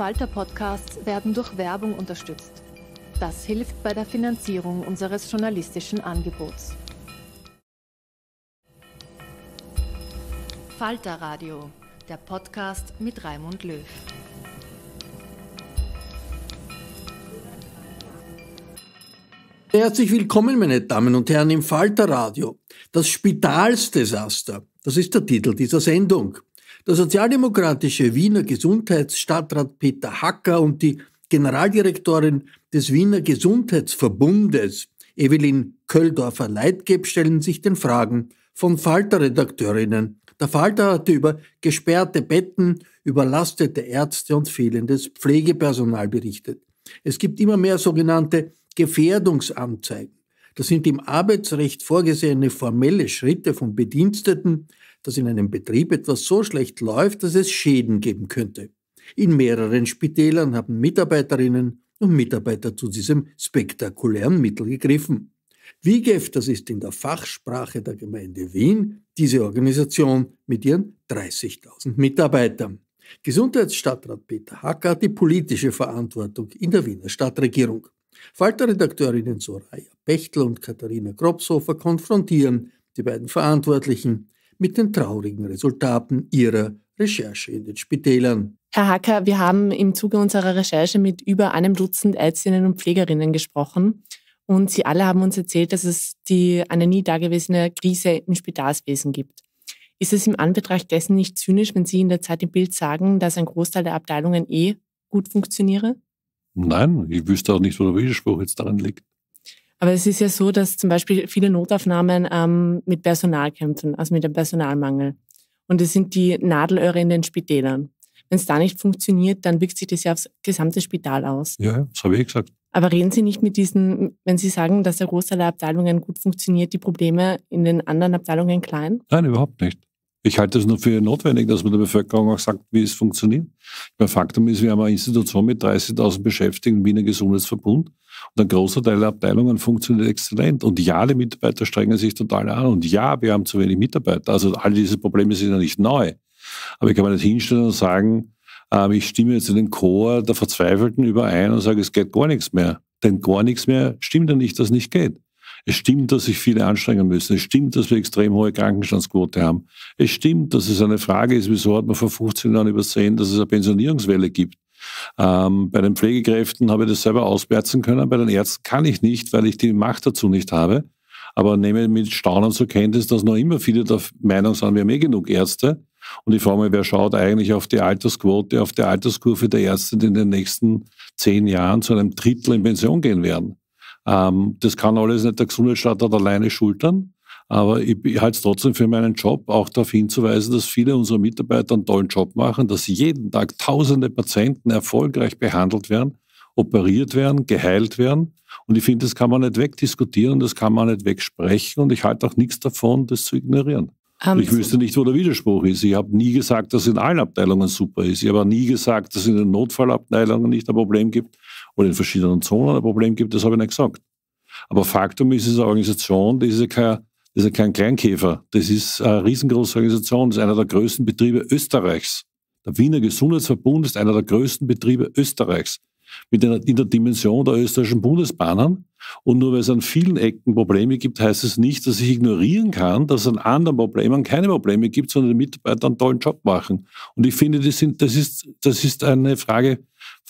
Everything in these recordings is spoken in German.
Falter Podcasts werden durch Werbung unterstützt. Das hilft bei der Finanzierung unseres journalistischen Angebots. Falter Radio, der Podcast mit Raimund Löw. Herzlich willkommen, meine Damen und Herren, im Falter Radio. Das Spitalsdesaster, das ist der Titel dieser Sendung. Der sozialdemokratische Wiener Gesundheitsstadtrat Peter Hacker und die Generaldirektorin des Wiener Gesundheitsverbundes Evelyn Köldorfer-Leitgeb stellen sich den Fragen von Falter-Redakteurinnen. Der Falter hatte über gesperrte Betten, überlastete Ärzte und fehlendes Pflegepersonal berichtet. Es gibt immer mehr sogenannte Gefährdungsanzeigen. Das sind im Arbeitsrecht vorgesehene formelle Schritte von Bediensteten, dass in einem Betrieb etwas so schlecht läuft, dass es Schäden geben könnte. In mehreren Spitälern haben Mitarbeiterinnen und Mitarbeiter zu diesem spektakulären Mittel gegriffen. WIGEF, das ist in der Fachsprache der Gemeinde Wien, diese Organisation mit ihren 30.000 Mitarbeitern. Gesundheitsstadtrat Peter Hacker hat die politische Verantwortung in der Wiener Stadtregierung. Falterredakteurinnen Soraya Pechtl und Katharina Kropshofer konfrontieren die beiden Verantwortlichen mit den traurigen Resultaten ihrer Recherche in den Spitälern. Herr Hacker, wir haben im Zuge unserer Recherche mit über einem Dutzend Ärztinnen und Pflegerinnen gesprochen. Und sie alle haben uns erzählt, dass es die, eine nie dagewesene Krise im Spitalswesen gibt. Ist es im Anbetracht dessen nicht zynisch, wenn Sie in der Zeit im Bild sagen, dass ein Großteil der Abteilungen eh gut funktioniere? Nein, ich wüsste auch nicht, wo der Widerspruch jetzt daran liegt. Aber es ist ja so, dass zum Beispiel viele Notaufnahmen ähm, mit Personal kämpfen, also mit dem Personalmangel. Und es sind die Nadelöhre in den Spitälern. Wenn es da nicht funktioniert, dann wirkt sich das ja aufs gesamte Spital aus. Ja, das habe ich eh gesagt. Aber reden Sie nicht mit diesen, wenn Sie sagen, dass der Großteil der Abteilungen gut funktioniert, die Probleme in den anderen Abteilungen klein? Nein, überhaupt nicht. Ich halte es nur für notwendig, dass man der Bevölkerung auch sagt, wie es funktioniert. Mein Faktum ist, wir haben eine Institution mit 30.000 Beschäftigten wie ein Gesundheitsverbund und ein großer Teil der Abteilungen funktioniert exzellent. Und ja, die Mitarbeiter strengen sich total an. Und ja, wir haben zu wenig Mitarbeiter. Also all diese Probleme sind ja nicht neu. Aber ich kann mir nicht hinstellen und sagen, ähm, ich stimme jetzt in den Chor der Verzweifelten überein und sage, es geht gar nichts mehr. Denn gar nichts mehr stimmt ja nicht, dass es nicht geht. Es stimmt, dass sich viele anstrengen müssen. Es stimmt, dass wir extrem hohe Krankenstandsquote haben. Es stimmt, dass es eine Frage ist, wieso hat man vor 15 Jahren übersehen, dass es eine Pensionierungswelle gibt. Ähm, bei den Pflegekräften habe ich das selber ausmerzen können, bei den Ärzten kann ich nicht, weil ich die Macht dazu nicht habe. Aber nehme mit Staunen zur Kenntnis, dass noch immer viele der Meinung sind, wir haben eh genug Ärzte. Und ich frage mich, wer schaut eigentlich auf die Altersquote, auf die Alterskurve der Ärzte, die in den nächsten zehn Jahren zu einem Drittel in Pension gehen werden? Ähm, das kann alles nicht der Gesundheitsstaat alleine schultern. Aber ich, ich halte es trotzdem für meinen Job, auch darauf hinzuweisen, dass viele unserer Mitarbeiter einen tollen Job machen, dass jeden Tag tausende Patienten erfolgreich behandelt werden, operiert werden, geheilt werden. Und ich finde, das kann man nicht wegdiskutieren, das kann man nicht wegsprechen. Und ich halte auch nichts davon, das zu ignorieren. Um, ähm, ich wüsste nicht, wo der Widerspruch ist. Ich habe nie gesagt, dass es in allen Abteilungen super ist. Ich habe nie gesagt, dass es in den Notfallabteilungen nicht ein Problem gibt oder in verschiedenen Zonen ein Problem gibt, das habe ich nicht gesagt. Aber Faktum ist, es ist eine Organisation, das ist ja kein, das ist ja kein Kleinkäfer. Das ist eine riesengroße Organisation, das ist einer der größten Betriebe Österreichs. Der Wiener Gesundheitsverbund ist einer der größten Betriebe Österreichs mit einer, in der Dimension der österreichischen Bundesbahnen. Und nur weil es an vielen Ecken Probleme gibt, heißt es nicht, dass ich ignorieren kann, dass es an anderen Problemen keine Probleme gibt, sondern die Mitarbeiter einen tollen Job machen. Und ich finde, das, sind, das, ist, das ist eine Frage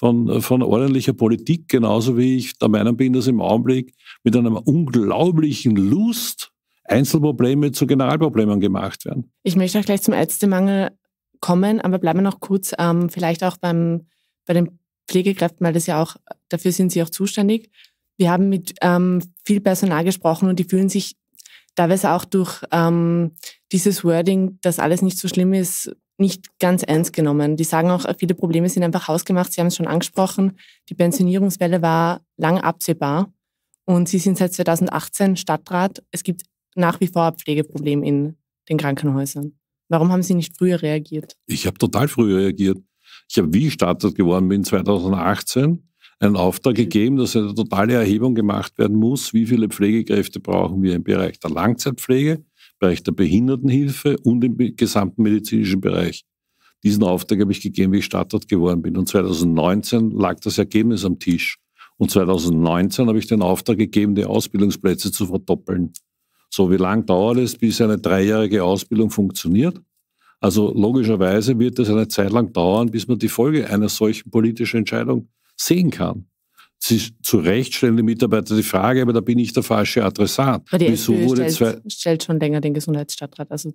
von, äh, von ordentlicher Politik, genauso wie ich der Meinung bin, dass im Augenblick mit einer unglaublichen Lust Einzelprobleme zu Generalproblemen gemacht werden. Ich möchte auch gleich zum Ärztemangel kommen, aber bleiben wir noch kurz ähm, vielleicht auch beim, bei den Pflegekräften, weil das ja auch, dafür sind sie auch zuständig. Wir haben mit ähm, viel Personal gesprochen und die fühlen sich teilweise auch durch ähm, dieses Wording, dass alles nicht so schlimm ist, nicht ganz ernst genommen. Die sagen auch, viele Probleme sind einfach hausgemacht. Sie haben es schon angesprochen. Die Pensionierungswelle war lang absehbar. Und Sie sind seit 2018 Stadtrat. Es gibt nach wie vor Pflegeprobleme in den Krankenhäusern. Warum haben Sie nicht früher reagiert? Ich habe total früh reagiert. Ich habe, wie ich Stadtrat geworden bin, 2018 einen Auftrag gegeben, dass eine totale Erhebung gemacht werden muss, wie viele Pflegekräfte brauchen wir im Bereich der Langzeitpflege, Bereich der Behindertenhilfe und im gesamten medizinischen Bereich. Diesen Auftrag habe ich gegeben, wie ich Stadtrat geworden bin. Und 2019 lag das Ergebnis am Tisch. Und 2019 habe ich den Auftrag gegeben, die Ausbildungsplätze zu verdoppeln. So, wie lange dauert es, bis eine dreijährige Ausbildung funktioniert? Also logischerweise wird es eine Zeit lang dauern, bis man die Folge einer solchen politischen Entscheidung sehen kann. Sie, zu Recht stellen die Mitarbeiter die Frage, aber da bin ich der falsche Adressat. Aber die Wieso SPÖ wurde stellt, stellt schon länger den Gesundheitsstadtrat. Also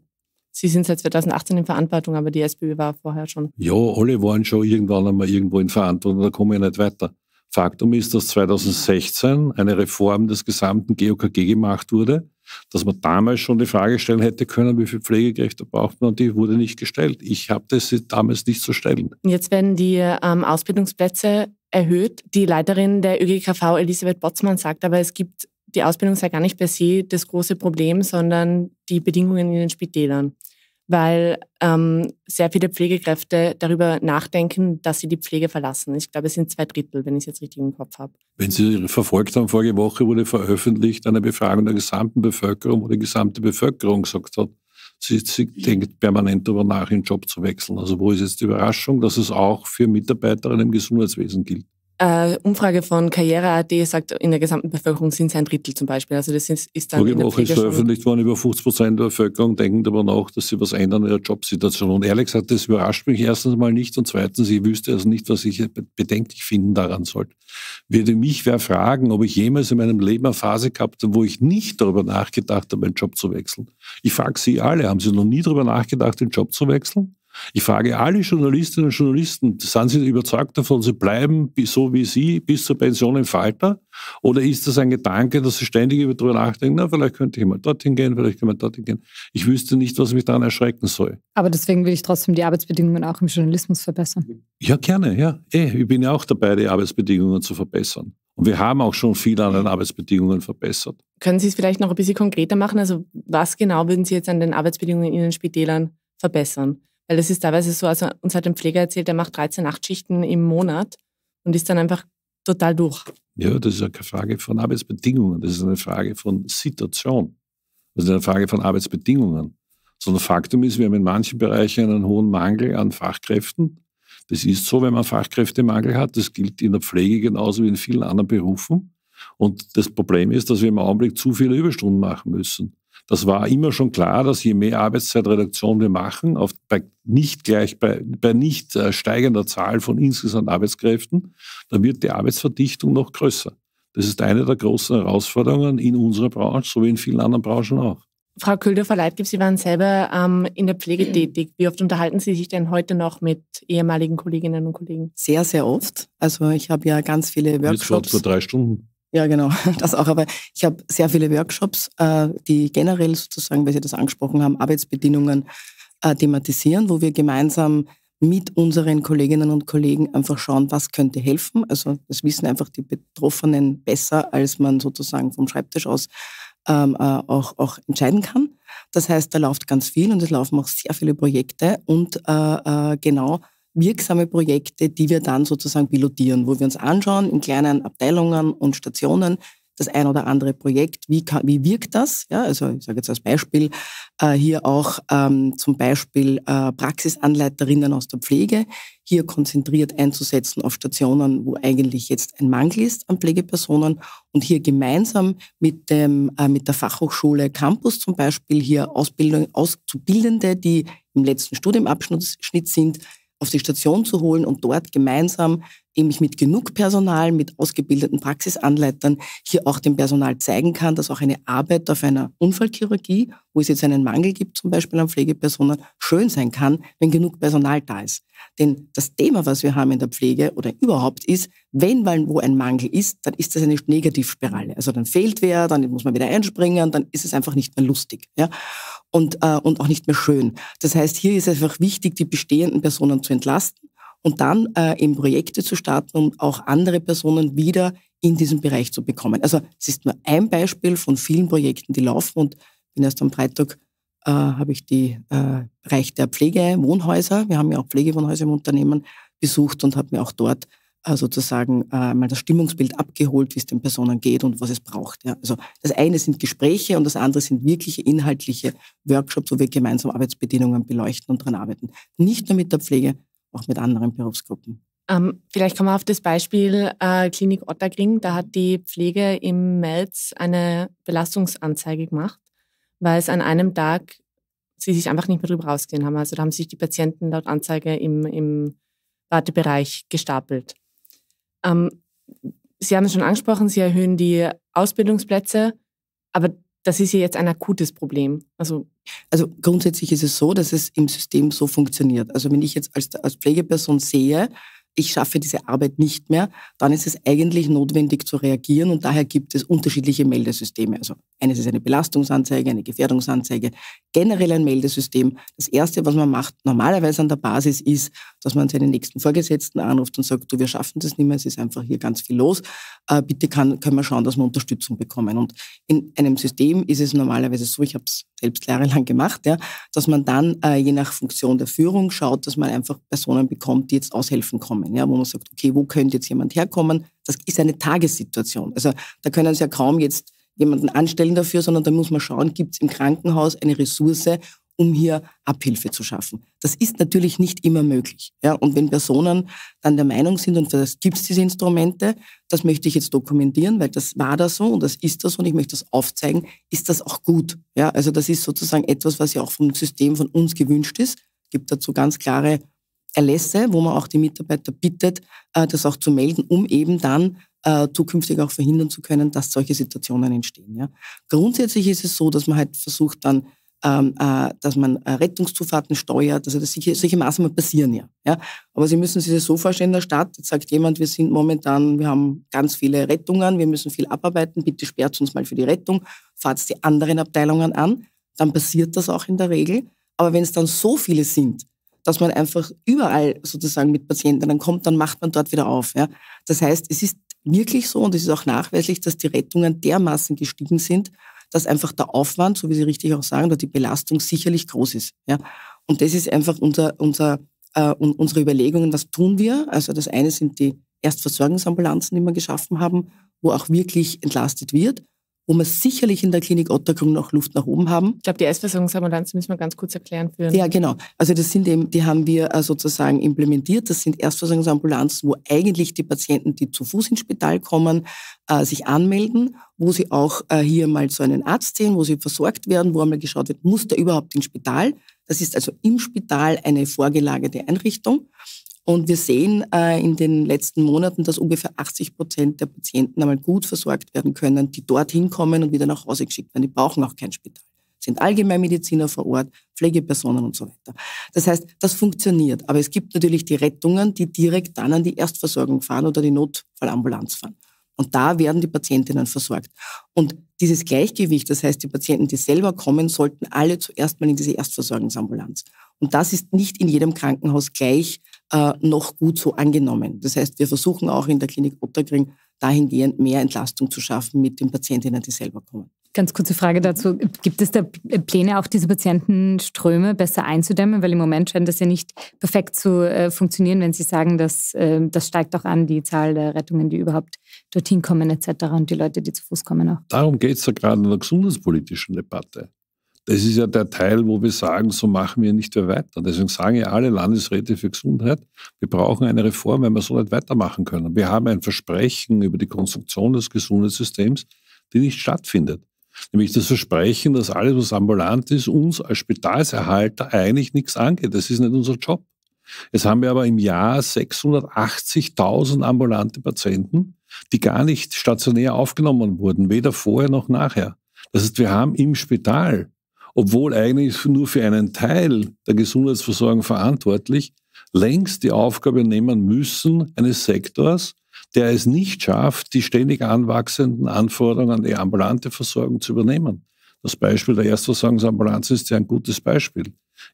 Sie sind seit 2018 in Verantwortung, aber die SPÖ war vorher schon. Ja, alle waren schon irgendwann einmal irgendwo in Verantwortung, da komme ich nicht weiter. Faktum ist, dass 2016 eine Reform des gesamten GOKG gemacht wurde, dass man damals schon die Frage stellen hätte können, wie viele Pflegekräfte braucht man, und die wurde nicht gestellt. Ich habe das damals nicht zu stellen. Jetzt werden die ähm, Ausbildungsplätze erhöht. Die Leiterin der ÖGKV, Elisabeth Botzmann, sagt aber, es gibt die Ausbildung sei gar nicht per se das große Problem, sondern die Bedingungen in den Spitälern weil ähm, sehr viele Pflegekräfte darüber nachdenken, dass sie die Pflege verlassen. Ich glaube, es sind zwei Drittel, wenn ich es jetzt richtig im Kopf habe. Wenn Sie verfolgt haben, vorige Woche wurde veröffentlicht eine Befragung der gesamten Bevölkerung, wo die gesamte Bevölkerung gesagt hat, sie, sie denkt permanent darüber nach, ihren Job zu wechseln. Also wo ist jetzt die Überraschung, dass es auch für Mitarbeiterinnen im Gesundheitswesen gilt? Äh, Umfrage von Karriere.at sagt, in der gesamten Bevölkerung sind es ein Drittel zum Beispiel. Also das ist, ist dann Vorige Woche ist veröffentlicht worden, über 50 Prozent der Bevölkerung denken darüber nach, dass sie was ändern in ihrer Jobsituation. Und ehrlich gesagt, das überrascht mich erstens mal nicht und zweitens, ich wüsste also nicht, was ich bedenklich finden daran sollte. Würde mich wer fragen, ob ich jemals in meinem Leben eine Phase gehabt habe, wo ich nicht darüber nachgedacht habe, meinen Job zu wechseln. Ich frage Sie alle, haben Sie noch nie darüber nachgedacht, den Job zu wechseln? Ich frage alle Journalistinnen und Journalisten, sind sie überzeugt davon, sie bleiben so wie sie bis zur Pension im Falter? Oder ist das ein Gedanke, dass sie ständig darüber nachdenken, na, vielleicht könnte ich mal dorthin gehen, vielleicht könnte ich mal dorthin gehen. Ich wüsste nicht, was mich daran erschrecken soll. Aber deswegen will ich trotzdem die Arbeitsbedingungen auch im Journalismus verbessern. Ja, gerne, ja. Eh, ich bin ja auch dabei, die Arbeitsbedingungen zu verbessern. Und wir haben auch schon viel an den Arbeitsbedingungen verbessert. Können Sie es vielleicht noch ein bisschen konkreter machen? Also was genau würden Sie jetzt an den Arbeitsbedingungen in den Spitälern verbessern? Weil es ist teilweise so, also uns hat ein Pfleger erzählt, der macht 13 Nachtschichten im Monat und ist dann einfach total durch. Ja, das ist ja keine Frage von Arbeitsbedingungen, das ist eine Frage von Situation. Das ist eine Frage von Arbeitsbedingungen. Sondern Faktum ist, wir haben in manchen Bereichen einen hohen Mangel an Fachkräften. Das ist so, wenn man Fachkräftemangel hat. Das gilt in der Pflege genauso wie in vielen anderen Berufen. Und das Problem ist, dass wir im Augenblick zu viele Überstunden machen müssen. Das war immer schon klar, dass je mehr Arbeitszeitreduktion wir machen, auf, bei nicht gleich bei, bei nicht äh, steigender Zahl von insgesamt Arbeitskräften, dann wird die Arbeitsverdichtung noch größer. Das ist eine der großen Herausforderungen in unserer Branche, so wie in vielen anderen Branchen auch. Frau Külder-Verleitgeb, Sie waren selber ähm, in der Pflege tätig. Wie oft unterhalten Sie sich denn heute noch mit ehemaligen Kolleginnen und Kollegen? Sehr, sehr oft. Also ich habe ja ganz viele Workshops. Jetzt vor drei Stunden. Ja, genau, das auch. Aber ich habe sehr viele Workshops, äh, die generell sozusagen, weil Sie das angesprochen haben, Arbeitsbedingungen äh, thematisieren, wo wir gemeinsam mit unseren Kolleginnen und Kollegen einfach schauen, was könnte helfen. Also das wissen einfach die Betroffenen besser, als man sozusagen vom Schreibtisch aus ähm, äh, auch, auch entscheiden kann. Das heißt, da läuft ganz viel und es laufen auch sehr viele Projekte und genau wirksame Projekte, die wir dann sozusagen pilotieren, wo wir uns anschauen in kleinen Abteilungen und Stationen, das ein oder andere Projekt, wie, kann, wie wirkt das? Ja, also ich sage jetzt als Beispiel äh, hier auch ähm, zum Beispiel äh, Praxisanleiterinnen aus der Pflege hier konzentriert einzusetzen auf Stationen, wo eigentlich jetzt ein Mangel ist an Pflegepersonen und hier gemeinsam mit, dem, äh, mit der Fachhochschule Campus zum Beispiel hier Ausbildung, Auszubildende, die im letzten Studienabschnitt sind, auf die Station zu holen und dort gemeinsam eben mit genug Personal, mit ausgebildeten Praxisanleitern hier auch dem Personal zeigen kann, dass auch eine Arbeit auf einer Unfallchirurgie, wo es jetzt einen Mangel gibt, zum Beispiel an Pflegepersonen, schön sein kann, wenn genug Personal da ist. Denn das Thema, was wir haben in der Pflege oder überhaupt ist, wenn mal wo ein Mangel ist, dann ist das eine Negativspirale. Also dann fehlt wer, dann muss man wieder einspringen, dann ist es einfach nicht mehr lustig. Ja? und, äh, und auch nicht mehr schön. Das heißt, hier ist es einfach wichtig, die bestehenden Personen zu entlasten und dann äh, eben Projekte zu starten, um auch andere Personen wieder in diesem Bereich zu bekommen. Also es ist nur ein Beispiel von vielen Projekten, die laufen und bin erst am Freitag äh, habe ich die äh, Bereich der Pflegewohnhäuser, wir haben ja auch Pflegewohnhäuser im Unternehmen, besucht und habe mir auch dort äh, sozusagen äh, mal das Stimmungsbild abgeholt, wie es den Personen geht und was es braucht. Also das eine sind Gespräche und das andere sind wirkliche inhaltliche Workshops, wo wir gemeinsam Arbeitsbedingungen beleuchten und daran arbeiten. Nicht nur mit der Pflege, auch mit anderen Berufsgruppen. Ähm, vielleicht kommen wir auf das Beispiel äh, Klinik Ottergring. Da hat die Pflege im März eine Belastungsanzeige gemacht, weil es an einem Tag sie sich einfach nicht mehr drüber rausgehen haben. Also da haben sich die Patienten laut Anzeige im, im Wartebereich gestapelt. Ähm, Sie haben es schon angesprochen, Sie erhöhen die Ausbildungsplätze, aber das ist ja jetzt ein akutes Problem. Also, also grundsätzlich ist es so, dass es im System so funktioniert. Also wenn ich jetzt als, als Pflegeperson sehe, ich schaffe diese Arbeit nicht mehr, dann ist es eigentlich notwendig zu reagieren und daher gibt es unterschiedliche Meldesysteme. Also eines ist eine Belastungsanzeige, eine Gefährdungsanzeige, generell ein Meldesystem. Das Erste, was man macht normalerweise an der Basis, ist, dass man seinen nächsten Vorgesetzten anruft und sagt, du, wir schaffen das nicht mehr, es ist einfach hier ganz viel los, äh, bitte kann, können wir schauen, dass wir Unterstützung bekommen. Und in einem System ist es normalerweise so, ich habe es selbst jahrelang gemacht, ja, dass man dann äh, je nach Funktion der Führung schaut, dass man einfach Personen bekommt, die jetzt aushelfen kommen kommen, ja, wo man sagt, okay, wo könnte jetzt jemand herkommen? Das ist eine Tagessituation. Also da können Sie ja kaum jetzt jemanden anstellen dafür, sondern da muss man schauen, gibt es im Krankenhaus eine Ressource, um hier Abhilfe zu schaffen. Das ist natürlich nicht immer möglich. Ja? Und wenn Personen dann der Meinung sind, und das gibt es diese Instrumente, das möchte ich jetzt dokumentieren, weil das war da so und das ist das und ich möchte das aufzeigen, ist das auch gut. Ja? Also das ist sozusagen etwas, was ja auch vom System von uns gewünscht ist. Es gibt dazu ganz klare Erlässe, wo man auch die Mitarbeiter bittet, äh, das auch zu melden, um eben dann äh, zukünftig auch verhindern zu können, dass solche Situationen entstehen. Ja. Grundsätzlich ist es so, dass man halt versucht dann, ähm, äh, dass man Rettungszufahrten steuert, also dass solche, Maßnahmen passieren ja, ja. Aber Sie müssen sich das so vorstellen, in der Stadt jetzt sagt jemand, wir sind momentan, wir haben ganz viele Rettungen, wir müssen viel abarbeiten, bitte sperrt uns mal für die Rettung, fahrt die anderen Abteilungen an, dann passiert das auch in der Regel. Aber wenn es dann so viele sind, dass man einfach überall sozusagen mit Patientinnen kommt, dann macht man dort wieder auf. Ja. Das heißt, es ist wirklich so und es ist auch nachweislich, dass die Rettungen dermaßen gestiegen sind, dass einfach der Aufwand, so wie Sie richtig auch sagen, oder die Belastung sicherlich groß ist. Ja. Und das ist einfach unser, unser, äh, unsere Überlegungen, was tun wir. Also das eine sind die Erstversorgungsambulanzen, die wir geschaffen haben, wo auch wirklich entlastet wird wo wir sicherlich in der Klinik Ottergrün noch Luft nach oben haben. Ich glaube, die Erstversorgungsambulanzen müssen wir ganz kurz erklären. Für ja, genau. Also das sind eben, die haben wir äh, sozusagen implementiert. Das sind Erstversorgungsambulanzen, wo eigentlich die Patienten, die zu Fuß ins Spital kommen, äh, sich anmelden, wo sie auch äh, hier mal zu einem Arzt sehen, wo sie versorgt werden, wo einmal geschaut wird, muss der überhaupt ins Spital? Das ist also im Spital eine vorgelagerte Einrichtung. Und wir sehen äh, in den letzten Monaten, dass ungefähr 80 Prozent der Patienten einmal gut versorgt werden können, die dorthin kommen und wieder nach Hause geschickt werden. Die brauchen auch kein Spital. Sind Allgemeinmediziner vor Ort, Pflegepersonen und so weiter. Das heißt, das funktioniert. Aber es gibt natürlich die Rettungen, die direkt dann an die Erstversorgung fahren oder die Notfallambulanz fahren. Und da werden die Patientinnen versorgt. Und dieses Gleichgewicht, das heißt, die Patienten, die selber kommen, sollten alle zuerst mal in diese Erstversorgungsambulanz. Und das ist nicht in jedem Krankenhaus gleich äh, noch gut so angenommen. Das heißt, wir versuchen auch in der Klinik Otterkring dahingehend mehr Entlastung zu schaffen mit den Patientinnen, die selber kommen. Ganz kurze Frage dazu. Gibt es da äh, Pläne, auch diese Patientenströme besser einzudämmen? Weil im Moment scheint das ja nicht perfekt zu äh, funktionieren, wenn Sie sagen, dass äh, das steigt auch an, die Zahl der Rettungen, die überhaupt dorthin kommen etc. und die Leute, die zu Fuß kommen auch. Darum geht es ja gerade in der gesundheitspolitischen Debatte. Das ist ja der Teil, wo wir sagen, so machen wir nicht mehr weiter. Deswegen sagen ja alle Landesräte für Gesundheit, wir brauchen eine Reform, wenn wir so nicht weitermachen können. Wir haben ein Versprechen über die Konstruktion des Gesundheitssystems, die nicht stattfindet. Nämlich das Versprechen, dass alles, was ambulant ist, uns als Spitalserhalter eigentlich nichts angeht. Das ist nicht unser Job. Jetzt haben wir aber im Jahr 680.000 ambulante Patienten, die gar nicht stationär aufgenommen wurden, weder vorher noch nachher. Das heißt, wir haben im Spital obwohl eigentlich nur für einen Teil der Gesundheitsversorgung verantwortlich, längst die Aufgabe nehmen müssen eines Sektors, der es nicht schafft, die ständig anwachsenden Anforderungen an die ambulante Versorgung zu übernehmen. Das Beispiel der Erstversorgungsambulanz ist ja ein gutes Beispiel.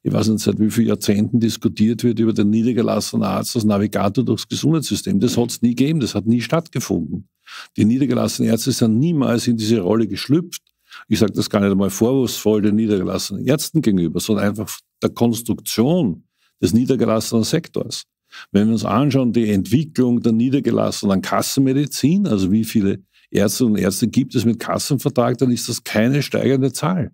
Ich weiß nicht, seit wie vielen Jahrzehnten diskutiert wird über den niedergelassenen Arzt als Navigator durchs Gesundheitssystem. Das hat es nie gegeben, das hat nie stattgefunden. Die niedergelassenen Ärzte sind niemals in diese Rolle geschlüpft, ich sage das gar nicht einmal vorwurfsvoll den niedergelassenen Ärzten gegenüber, sondern einfach der Konstruktion des niedergelassenen Sektors. Wenn wir uns anschauen, die Entwicklung der niedergelassenen Kassenmedizin, also wie viele Ärzte und Ärzte gibt es mit Kassenvertrag, dann ist das keine steigende Zahl.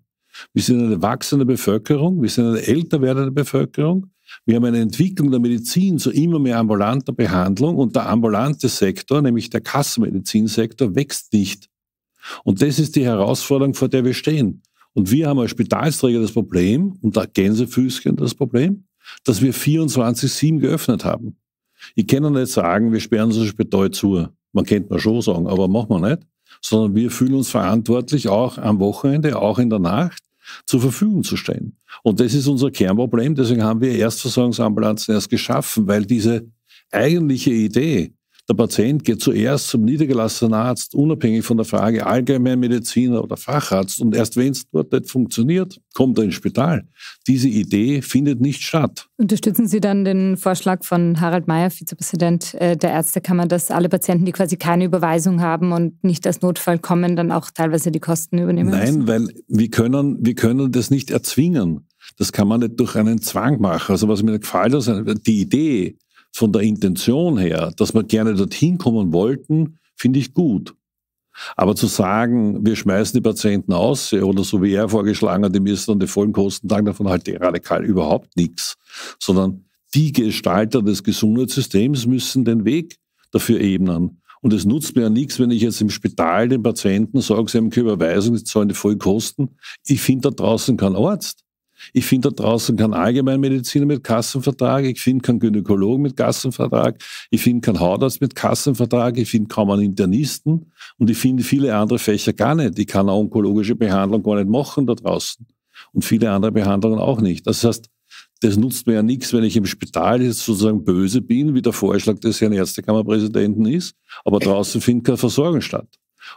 Wir sind eine wachsende Bevölkerung, wir sind eine älter werdende Bevölkerung, wir haben eine Entwicklung der Medizin zu immer mehr ambulanter Behandlung und der ambulante Sektor, nämlich der Kassenmedizinsektor, wächst nicht und das ist die Herausforderung, vor der wir stehen. Und wir haben als Spitalsträger das Problem, und da Gänsefüßchen das Problem, dass wir 24-7 geöffnet haben. Ich kann ja nicht sagen, wir sperren das Spital zu. Man könnte man schon sagen, aber machen wir nicht. Sondern wir fühlen uns verantwortlich, auch am Wochenende, auch in der Nacht, zur Verfügung zu stehen. Und das ist unser Kernproblem. Deswegen haben wir Erstversorgungsambulanzen erst geschaffen, weil diese eigentliche Idee, der Patient geht zuerst zum niedergelassenen Arzt, unabhängig von der Frage Allgemeinmediziner oder Facharzt. Und erst wenn es dort nicht funktioniert, kommt er ins Spital. Diese Idee findet nicht statt. Unterstützen Sie dann den Vorschlag von Harald Mayer, Vizepräsident äh, der Ärztekammer, dass alle Patienten, die quasi keine Überweisung haben und nicht als Notfall kommen, dann auch teilweise die Kosten übernehmen Nein, müssen? Nein, weil wir können, wir können das nicht erzwingen. Das kann man nicht durch einen Zwang machen. Also was mir gefällt, ist die Idee, von der Intention her, dass wir gerne dorthin kommen wollten, finde ich gut. Aber zu sagen, wir schmeißen die Patienten aus oder so wie er vorgeschlagen hat, die müssen dann die vollen Kosten tragen, davon halte ich radikal überhaupt nichts. Sondern die Gestalter des Gesundheitssystems müssen den Weg dafür ebnen. Und es nutzt mir ja nichts, wenn ich jetzt im Spital den Patienten sage, sie haben keine Überweisung, sie zahlen die vollen Kosten. Ich finde, da draußen keinen Arzt. Ich finde da draußen keinen Allgemeinmediziner mit Kassenvertrag. Ich finde keinen Gynäkologen mit Kassenvertrag. Ich finde keinen Hautarzt mit Kassenvertrag. Ich finde kaum einen Internisten. Und ich finde viele andere Fächer gar nicht. Ich kann eine onkologische Behandlung gar nicht machen da draußen. Und viele andere Behandlungen auch nicht. Das heißt, das nutzt mir ja nichts, wenn ich im Spital jetzt sozusagen böse bin, wie der Vorschlag des Herrn Ärztekammerpräsidenten ist, aber draußen findet keine Versorgung statt.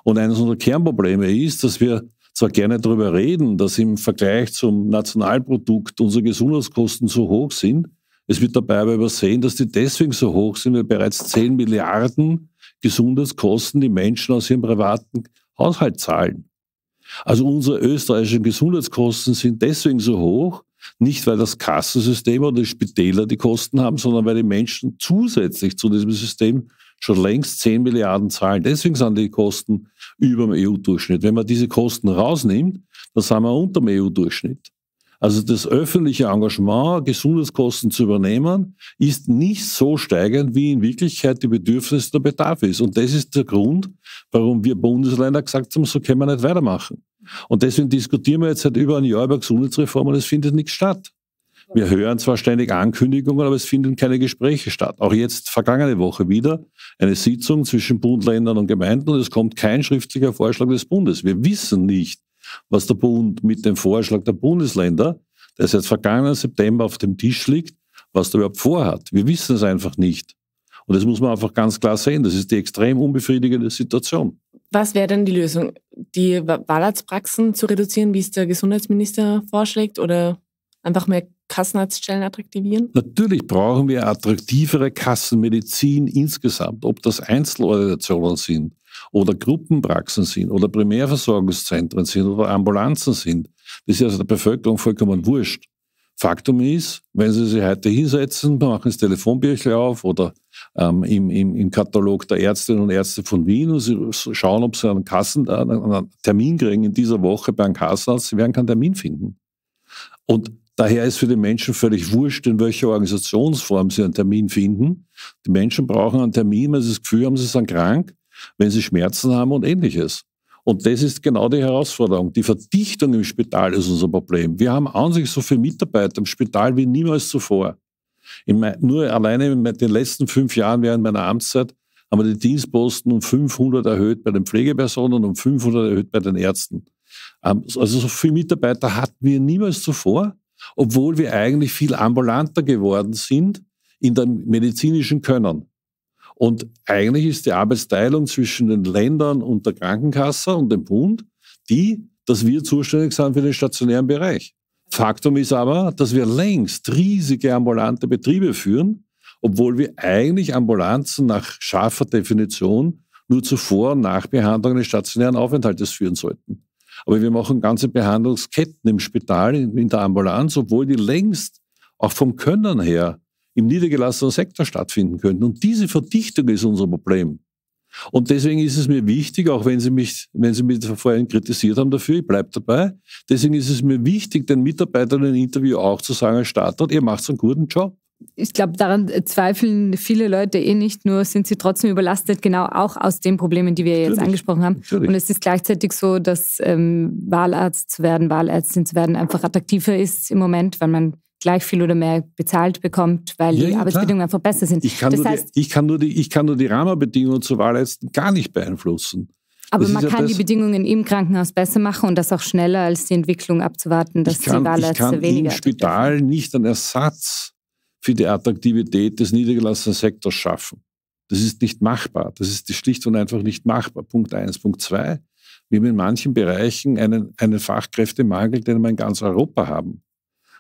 Und eines unserer Kernprobleme ist, dass wir zwar gerne darüber reden, dass im Vergleich zum Nationalprodukt unsere Gesundheitskosten so hoch sind, es wird dabei aber übersehen, dass die deswegen so hoch sind, weil bereits 10 Milliarden Gesundheitskosten die Menschen aus ihrem privaten Haushalt zahlen. Also unsere österreichischen Gesundheitskosten sind deswegen so hoch, nicht weil das Kassensystem oder die Spitäler die Kosten haben, sondern weil die Menschen zusätzlich zu diesem System schon längst 10 Milliarden zahlen. Deswegen sind die Kosten über dem EU-Durchschnitt. Wenn man diese Kosten rausnimmt, dann sind wir unter dem EU-Durchschnitt. Also das öffentliche Engagement, Gesundheitskosten zu übernehmen, ist nicht so steigend, wie in Wirklichkeit die Bedürfnisse der Bedarf ist. Und das ist der Grund, warum wir Bundesländer gesagt haben, so können wir nicht weitermachen. Und deswegen diskutieren wir jetzt seit über einem Jahr über Gesundheitsreformen. und es findet nichts statt. Wir hören zwar ständig Ankündigungen, aber es finden keine Gespräche statt. Auch jetzt vergangene Woche wieder eine Sitzung zwischen Bund, Ländern und Gemeinden und es kommt kein schriftlicher Vorschlag des Bundes. Wir wissen nicht, was der Bund mit dem Vorschlag der Bundesländer, der seit vergangenen September auf dem Tisch liegt, was der überhaupt vorhat. Wir wissen es einfach nicht. Und das muss man einfach ganz klar sehen. Das ist die extrem unbefriedigende Situation. Was wäre denn die Lösung? Die Wahlarztpraxen zu reduzieren, wie es der Gesundheitsminister vorschlägt, oder einfach mehr Kassenarztstellen attraktivieren? Natürlich brauchen wir attraktivere Kassenmedizin insgesamt, ob das Einzelorganisationen sind oder Gruppenpraxen sind oder Primärversorgungszentren sind oder Ambulanzen sind. Das ist also der Bevölkerung vollkommen wurscht. Faktum ist, wenn Sie sich heute hinsetzen, machen Sie das Telefonbüchlein auf oder ähm, im, im, im, Katalog der Ärztinnen und Ärzte von Wien und Sie schauen, ob Sie einen, Kassen, äh, einen Termin kriegen in dieser Woche beim Kassenarzt, Sie werden keinen Termin finden. Und Daher ist für die Menschen völlig wurscht, in welcher Organisationsform sie einen Termin finden. Die Menschen brauchen einen Termin, wenn sie das Gefühl haben, sie sind krank, wenn sie Schmerzen haben und ähnliches. Und das ist genau die Herausforderung. Die Verdichtung im Spital ist unser Problem. Wir haben an sich so viele Mitarbeiter im Spital wie niemals zuvor. Mein, nur alleine in den letzten fünf Jahren während meiner Amtszeit haben wir die Dienstposten um 500 erhöht bei den Pflegepersonen und um 500 erhöht bei den Ärzten. Ähm, also so viele Mitarbeiter hatten wir niemals zuvor obwohl wir eigentlich viel ambulanter geworden sind in dem medizinischen Können. Und eigentlich ist die Arbeitsteilung zwischen den Ländern und der Krankenkasse und dem Bund die, dass wir zuständig sind für den stationären Bereich. Faktum ist aber, dass wir längst riesige ambulante Betriebe führen, obwohl wir eigentlich Ambulanzen nach scharfer Definition nur zur Vor- und Nachbehandlung eines stationären Aufenthaltes führen sollten. Aber wir machen ganze Behandlungsketten im Spital, in der Ambulanz, obwohl die längst auch vom Können her im niedergelassenen Sektor stattfinden könnten. Und diese Verdichtung ist unser Problem. Und deswegen ist es mir wichtig, auch wenn Sie mich, wenn Sie mich vorhin kritisiert haben dafür, ich bleibe dabei, deswegen ist es mir wichtig, den Mitarbeitern im Interview auch zu sagen, als Stadtrat, ihr macht einen guten Job ich glaube, daran äh, zweifeln viele Leute eh nicht, nur sind sie trotzdem überlastet, genau auch aus den Problemen, die wir jetzt Natürlich. angesprochen haben. Natürlich. Und es ist gleichzeitig so, dass ähm, Wahlarzt zu werden, Wahlärztin zu werden, einfach attraktiver ist im Moment, weil man gleich viel oder mehr bezahlt bekommt, weil ja, die ja, Arbeitsbedingungen klar. einfach besser sind. Ich kann, das heißt, die, ich, kann nur die, ich kann nur die Rahmenbedingungen zur Wahlärzten gar nicht beeinflussen. Aber das man kann ja die Bedingungen im Krankenhaus besser machen und das auch schneller als die Entwicklung abzuwarten, dass kann, die Wahlärzte weniger. Ich kann im Spital nicht einen Ersatz für die Attraktivität des niedergelassenen Sektors schaffen. Das ist nicht machbar. Das ist schlicht und einfach nicht machbar. Punkt eins. Punkt zwei. Wir haben in manchen Bereichen einen, einen Fachkräftemangel, den wir in ganz Europa haben.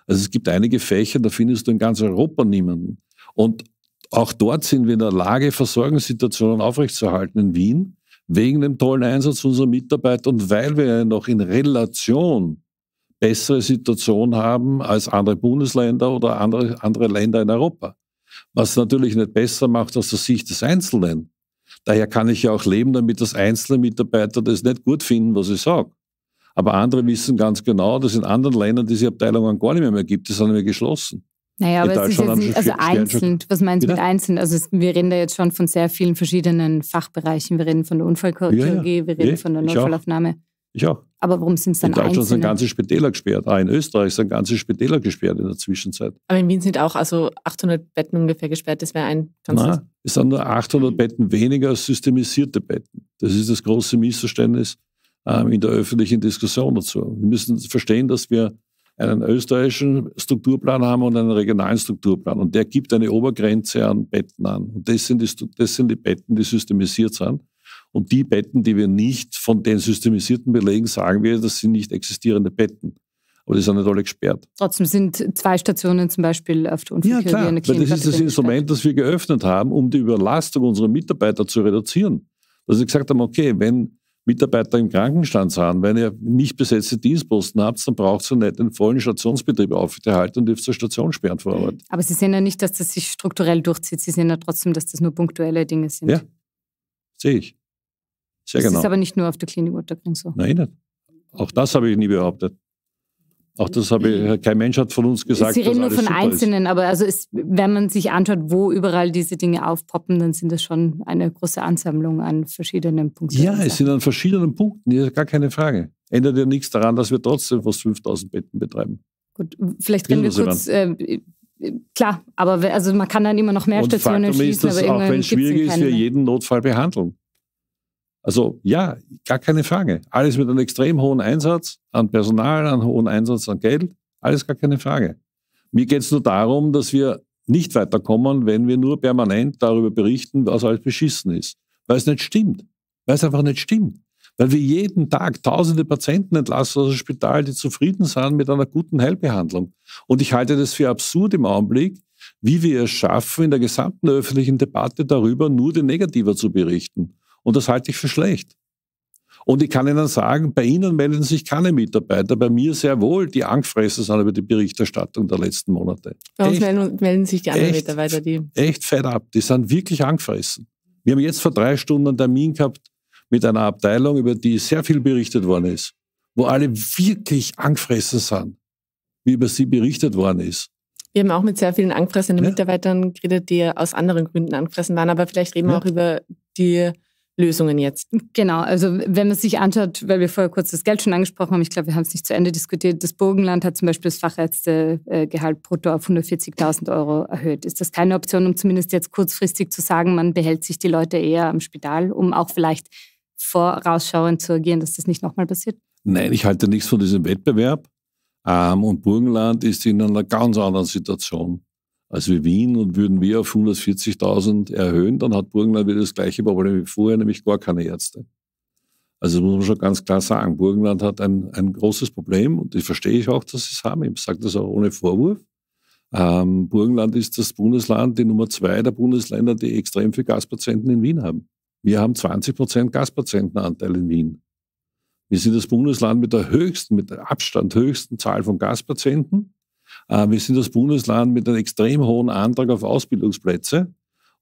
Also es gibt einige Fächer, da findest du in ganz Europa niemanden. Und auch dort sind wir in der Lage, Versorgungssituationen aufrechtzuerhalten in Wien, wegen dem tollen Einsatz unserer Mitarbeiter und weil wir ja noch in Relation bessere Situation haben als andere Bundesländer oder andere, andere Länder in Europa. Was natürlich nicht besser macht aus der Sicht des Einzelnen. Daher kann ich ja auch leben, damit das einzelne Mitarbeiter das nicht gut finden, was ich sage. Aber andere wissen ganz genau, dass in anderen Ländern diese Abteilungen gar nicht mehr, mehr gibt. Die sind mehr geschlossen. Naja, aber es ist jetzt nicht, also einzeln. Was meinst du mit einzeln? Also es, wir reden da jetzt schon von sehr vielen verschiedenen Fachbereichen. Wir reden von der Unfallchirurgie, ja, ja. wir reden ja, von der Notfallaufnahme. Ja. Aber warum sind es dann In Deutschland einzelne? sind ganze Spitäler gesperrt, auch in Österreich sind ganze Spitäler gesperrt in der Zwischenzeit. Aber in Wien sind auch also 800 Betten ungefähr gesperrt, das wäre ein ganzes... Nein, es sind nur 800 Betten weniger als systemisierte Betten. Das ist das große Missverständnis ähm, in der öffentlichen Diskussion dazu. Wir müssen verstehen, dass wir einen österreichischen Strukturplan haben und einen regionalen Strukturplan. Und der gibt eine Obergrenze an Betten an. Und das sind die, das sind die Betten, die systemisiert sind. Und die Betten, die wir nicht von den systemisierten Belegen sagen wir, das sind nicht existierende Betten. Aber die sind nicht alle gesperrt. Trotzdem sind zwei Stationen zum Beispiel auf der Unfallkirche. Ja, klar, weil das ist das Instrument, das wir geöffnet haben, um die Überlastung unserer Mitarbeiter zu reduzieren. Dass wir gesagt haben, okay, wenn Mitarbeiter im Krankenstand sind, wenn ihr nicht besetzte Dienstposten habt, dann braucht ihr nicht den vollen Stationsbetrieb aufrechterhalten und dürft zur Station sperren vor Ort. Aber Sie sehen ja nicht, dass das sich strukturell durchzieht. Sie sehen ja trotzdem, dass das nur punktuelle Dinge sind. Ja, sehe ich. Sehr das genau. ist aber nicht nur auf der Klinik Unterkring so. Nein, nicht. auch das habe ich nie behauptet. Auch das habe ich, kein Mensch hat von uns gesagt. Sie reden nur von Einzelnen, ist. aber also es, wenn man sich anschaut, wo überall diese Dinge aufpoppen, dann sind das schon eine große Ansammlung an verschiedenen Punkten. Ja, es sind an verschiedenen Punkten, ist gar keine Frage. Ändert ja nichts daran, dass wir trotzdem fast 5000 Betten betreiben. Gut, vielleicht reden wir kurz. Äh, äh, klar, aber also man kann dann immer noch mehr Und Stationen Faktum schließen. Ist, dass aber auch wenn es schwierig ist, wir jeden Notfall behandeln. Also ja, gar keine Frage. Alles mit einem extrem hohen Einsatz an Personal, an hohen Einsatz an Geld, alles gar keine Frage. Mir geht es nur darum, dass wir nicht weiterkommen, wenn wir nur permanent darüber berichten, was alles beschissen ist. Weil es nicht stimmt. Weil es einfach nicht stimmt. Weil wir jeden Tag tausende Patienten entlassen aus dem Spital, die zufrieden sind mit einer guten Heilbehandlung. Und ich halte das für absurd im Augenblick, wie wir es schaffen, in der gesamten öffentlichen Debatte darüber nur den Negativer zu berichten. Und das halte ich für schlecht. Und ich kann Ihnen sagen, bei Ihnen melden sich keine Mitarbeiter, bei mir sehr wohl. Die angefressen sind über die Berichterstattung der letzten Monate. Bei uns melden, melden, sich die anderen echt, Mitarbeiter, die. Echt fed up, die sind wirklich angefressen. Wir haben jetzt vor drei Stunden einen Termin gehabt mit einer Abteilung, über die sehr viel berichtet worden ist, wo alle wirklich angefressen sind, wie über sie berichtet worden ist. Wir haben auch mit sehr vielen angefressenen ja. Mitarbeitern geredet, die aus anderen Gründen angefressen waren, aber vielleicht reden ja. wir auch über die Lösungen jetzt. Genau, also wenn man sich anschaut, weil wir vorher kurz das Geld schon angesprochen haben, ich glaube, wir haben es nicht zu Ende diskutiert, das Burgenland hat zum Beispiel das Fachärztegehalt äh, brutto auf 140.000 Euro erhöht. Ist das keine Option, um zumindest jetzt kurzfristig zu sagen, man behält sich die Leute eher am Spital, um auch vielleicht vorausschauend zu agieren, dass das nicht nochmal passiert? Nein, ich halte nichts von diesem Wettbewerb. Ähm, und Burgenland ist in einer ganz anderen Situation als wie Wien und würden wir auf 140.000 erhöhen, dann hat Burgenland wieder das gleiche Problem wie vorher, nämlich gar keine Ärzte. Also das muss man schon ganz klar sagen, Burgenland hat ein, ein großes Problem und das verstehe ich auch, dass sie es haben. Ich sage das auch ohne Vorwurf. Ähm, Burgenland ist das Bundesland, die Nummer zwei der Bundesländer, die extrem viel Gaspatienten in Wien haben. Wir haben 20 Prozent Gaspatientenanteil in Wien. Wir sind das Bundesland mit der höchsten, mit der Abstand höchsten Zahl von Gaspatienten. Äh, wir sind das Bundesland mit einem extrem hohen Antrag auf Ausbildungsplätze.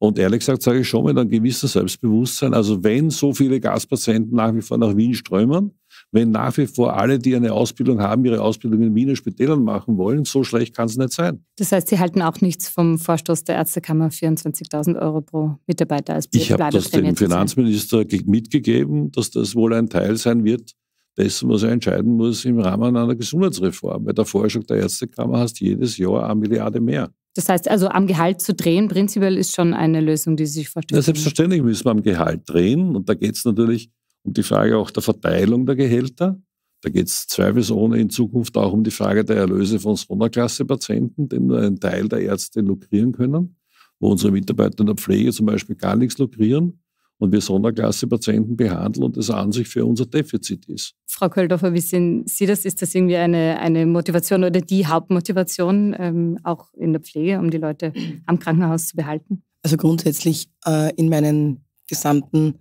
Und ehrlich gesagt sage ich schon mit einem gewissen Selbstbewusstsein, also wenn so viele Gaspatienten nach wie vor nach Wien strömen, wenn nach wie vor alle, die eine Ausbildung haben, ihre Ausbildung in Wiener Spitälern machen wollen, so schlecht kann es nicht sein. Das heißt, Sie halten auch nichts vom Vorstoß der Ärztekammer 24.000 Euro pro Mitarbeiter als Be Ich habe das dem Finanzminister mitgegeben, dass das wohl ein Teil sein wird dessen, was er entscheiden muss im Rahmen einer Gesundheitsreform. Bei der Forschung der Ärztekammer hast jedes Jahr eine Milliarde mehr. Das heißt also, am Gehalt zu drehen, prinzipiell ist schon eine Lösung, die Sie sich vorstellen. Ja, selbstverständlich müssen wir am Gehalt drehen. Und da geht es natürlich um die Frage auch der Verteilung der Gehälter. Da geht es zweifelsohne in Zukunft auch um die Frage der Erlöse von Sonderklasse-Patienten, den nur ein Teil der Ärzte lukrieren können, wo unsere Mitarbeiter in der Pflege zum Beispiel gar nichts lukrieren und wir Sonderklasse-Patienten behandeln und das an sich für unser Defizit ist. Frau Köldorfer, wie sehen Sie das? Ist das irgendwie eine, eine Motivation oder die Hauptmotivation ähm, auch in der Pflege, um die Leute am Krankenhaus zu behalten? Also grundsätzlich äh, in meinem gesamten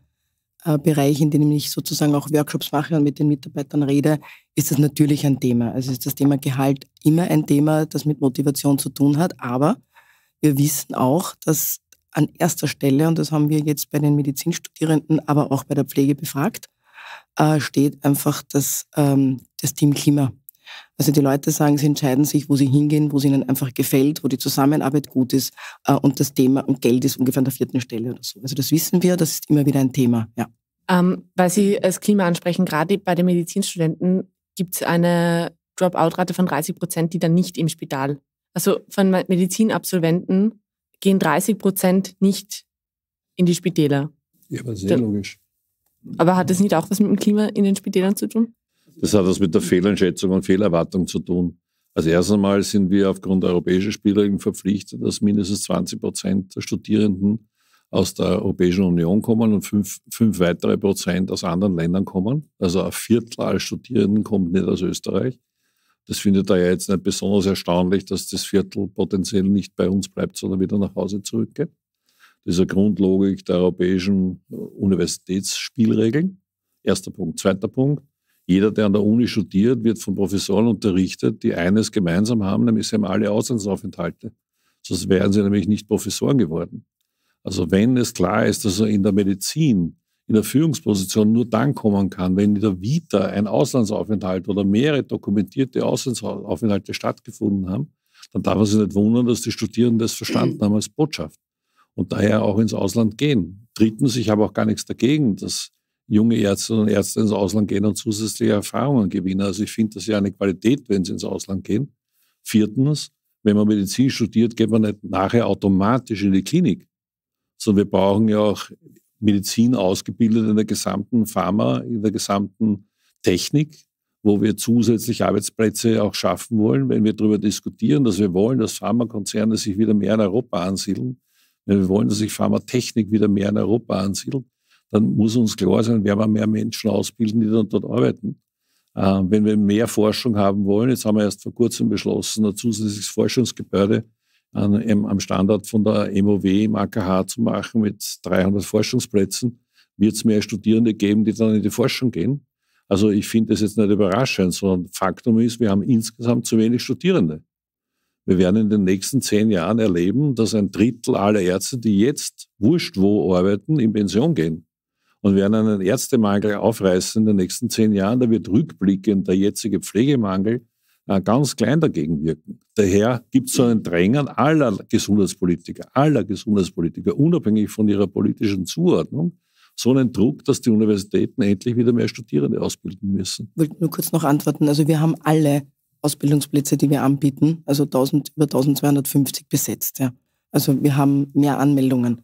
äh, Bereich, in dem ich sozusagen auch Workshops mache und mit den Mitarbeitern rede, ist das natürlich ein Thema. Also ist das Thema Gehalt immer ein Thema, das mit Motivation zu tun hat. Aber wir wissen auch, dass an erster Stelle, und das haben wir jetzt bei den Medizinstudierenden, aber auch bei der Pflege befragt, äh, steht einfach das, ähm, das Teamklima. Also die Leute sagen, sie entscheiden sich, wo sie hingehen, wo es ihnen einfach gefällt, wo die Zusammenarbeit gut ist äh, und das Thema und Geld ist ungefähr an der vierten Stelle oder so. Also das wissen wir, das ist immer wieder ein Thema, ja. Ähm, weil Sie das Klima ansprechen, gerade bei den Medizinstudenten gibt es eine Dropout-Rate von 30 Prozent, die dann nicht im Spital. Also von Medizinabsolventen gehen 30 Prozent nicht in die Spitäler. Ja, aber sehr da, logisch. Aber hat das nicht auch was mit dem Klima in den Spitälern zu tun? Das hat was mit der Fehleinschätzung und Fehlerwartung zu tun. Also erst einmal sind wir aufgrund europäischer Spielregeln verpflichtet, dass mindestens 20 Prozent der Studierenden aus der Europäischen Union kommen und fünf, fünf weitere Prozent aus anderen Ländern kommen. Also ein Viertel aller Studierenden kommt nicht aus Österreich. Das findet er ja jetzt nicht besonders erstaunlich, dass das Viertel potenziell nicht bei uns bleibt, sondern wieder nach Hause zurückgeht. Das ist eine Grundlogik der europäischen äh, Universitätsspielregeln. Erster Punkt. Zweiter Punkt. Jeder, der an der Uni studiert, wird von Professoren unterrichtet, die eines gemeinsam haben, nämlich sie haben alle Auslandsaufenthalte. Sonst wären sie nämlich nicht Professoren geworden. Also wenn es klar ist, dass in der Medizin in der Führungsposition nur dann kommen kann, wenn in der Vita ein Auslandsaufenthalt oder mehrere dokumentierte Auslandsaufenthalte stattgefunden haben, dann darf man sich nicht wundern, dass die Studierenden das verstanden haben als Botschaft und daher auch ins Ausland gehen. Drittens, ich habe auch gar nichts dagegen, dass junge Ärzte und Ärzte ins Ausland gehen und zusätzliche Erfahrungen gewinnen. Also ich finde das ja eine Qualität, wenn sie ins Ausland gehen. Viertens, wenn man Medizin studiert, geht man nicht nachher automatisch in die Klinik, sondern wir brauchen ja auch Medizin ausgebildet, in der gesamten Pharma, in der gesamten Technik, wo wir zusätzlich Arbeitsplätze auch schaffen wollen, wenn wir darüber diskutieren, dass wir wollen, dass Pharmakonzerne sich wieder mehr in Europa ansiedeln, wenn wir wollen, dass sich Pharmatechnik wieder mehr in Europa ansiedelt, dann muss uns klar sein, werden wir mehr Menschen ausbilden, die dann dort arbeiten. Äh, wenn wir mehr Forschung haben wollen, jetzt haben wir erst vor kurzem beschlossen, ein zusätzliches Forschungsgebäude an, am Standort von der MOW im AKH zu machen mit 300 Forschungsplätzen, wird es mehr Studierende geben, die dann in die Forschung gehen. Also ich finde das jetzt nicht überraschend, sondern Faktum ist, wir haben insgesamt zu wenig Studierende. Wir werden in den nächsten zehn Jahren erleben, dass ein Drittel aller Ärzte, die jetzt wurscht wo arbeiten, in Pension gehen und werden einen Ärztemangel aufreißen in den nächsten zehn Jahren. Da wird rückblickend der jetzige Pflegemangel äh, ganz klein dagegen wirken. Daher gibt es so ein Drängen aller Gesundheitspolitiker, aller Gesundheitspolitiker, unabhängig von ihrer politischen Zuordnung, so einen Druck, dass die Universitäten endlich wieder mehr Studierende ausbilden müssen. Ich wollte nur kurz noch antworten. Also wir haben alle Ausbildungsplätze, die wir anbieten, also 1000, über 1250 besetzt. Ja. Also wir haben mehr Anmeldungen.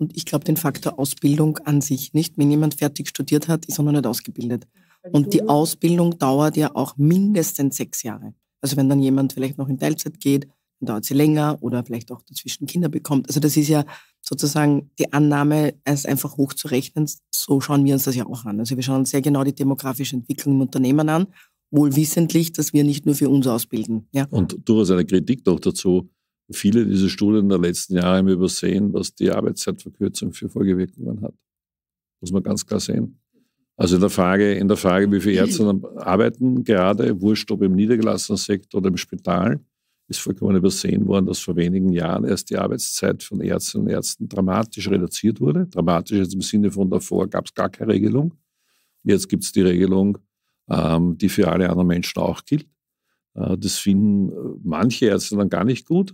Und ich glaube, den Faktor Ausbildung an sich nicht. Wenn jemand fertig studiert hat, ist er noch nicht ausgebildet. Und die Ausbildung dauert ja auch mindestens sechs Jahre. Also wenn dann jemand vielleicht noch in Teilzeit geht, dann dauert sie länger oder vielleicht auch dazwischen Kinder bekommt. Also das ist ja sozusagen die Annahme, es einfach hochzurechnen. So schauen wir uns das ja auch an. Also wir schauen sehr genau die demografische Entwicklung im Unternehmen an, wohl wissentlich, dass wir nicht nur für uns ausbilden. Ja. Und durchaus eine Kritik doch dazu, viele dieser Studien der letzten Jahre haben übersehen, was die Arbeitszeitverkürzung für Folgewirkungen hat. Muss man ganz klar sehen. Also in der Frage, in der Frage wie viele Ärzte arbeiten gerade, wurscht ob im niedergelassenen Sektor oder im Spital, ist vollkommen übersehen worden, dass vor wenigen Jahren erst die Arbeitszeit von Ärztinnen und Ärzten dramatisch reduziert wurde. Dramatisch jetzt im Sinne von davor gab es gar keine Regelung. Jetzt gibt es die Regelung, ähm, die für alle anderen Menschen auch gilt. Äh, das finden äh, manche Ärzte dann gar nicht gut,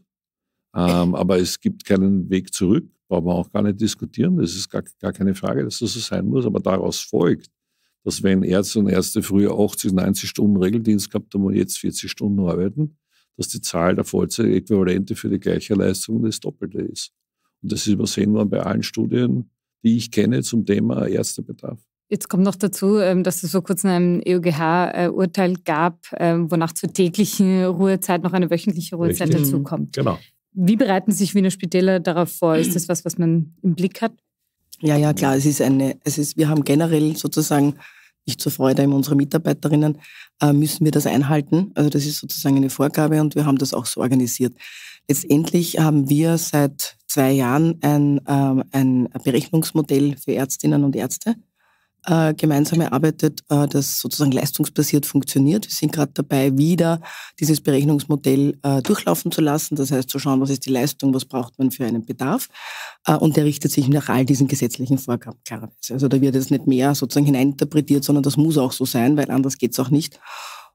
ähm, aber es gibt keinen Weg zurück brauchen wir auch gar nicht diskutieren. Das ist gar, gar keine Frage, dass das so sein muss. Aber daraus folgt, dass wenn Ärzte und Ärzte früher 80, 90 Stunden Regeldienst gehabt haben und jetzt 40 Stunden arbeiten, dass die Zahl der Vollzeitäquivalente für die gleiche Leistung das Doppelte ist. Und das ist übersehen worden bei allen Studien, die ich kenne zum Thema Ärztebedarf. Jetzt kommt noch dazu, ähm, dass es so kurz kurzem einem EuGH-Urteil äh, gab, ähm, wonach zur täglichen Ruhezeit noch eine wöchentliche Ruhezeit Richtig. dazukommt. Genau. Wie bereiten sich Wiener Spitäler darauf vor? Ist das was, was man im Blick hat? Ja, ja, klar. Es ist eine, es ist, wir haben generell sozusagen nicht zur Freude unserer Mitarbeiterinnen, äh, müssen wir das einhalten. Also das ist sozusagen eine Vorgabe und wir haben das auch so organisiert. Letztendlich haben wir seit zwei Jahren ein, ähm, ein Berechnungsmodell für Ärztinnen und Ärzte äh, gemeinsam erarbeitet, äh, das sozusagen leistungsbasiert funktioniert. Wir sind gerade dabei, wieder dieses Berechnungsmodell äh, durchlaufen zu lassen. Das heißt, zu schauen, was ist die Leistung, was braucht man für einen Bedarf. Äh, und der richtet sich nach all diesen gesetzlichen Vorgaben, klarerweise. Also da wird jetzt nicht mehr sozusagen hineininterpretiert, sondern das muss auch so sein, weil anders geht es auch nicht.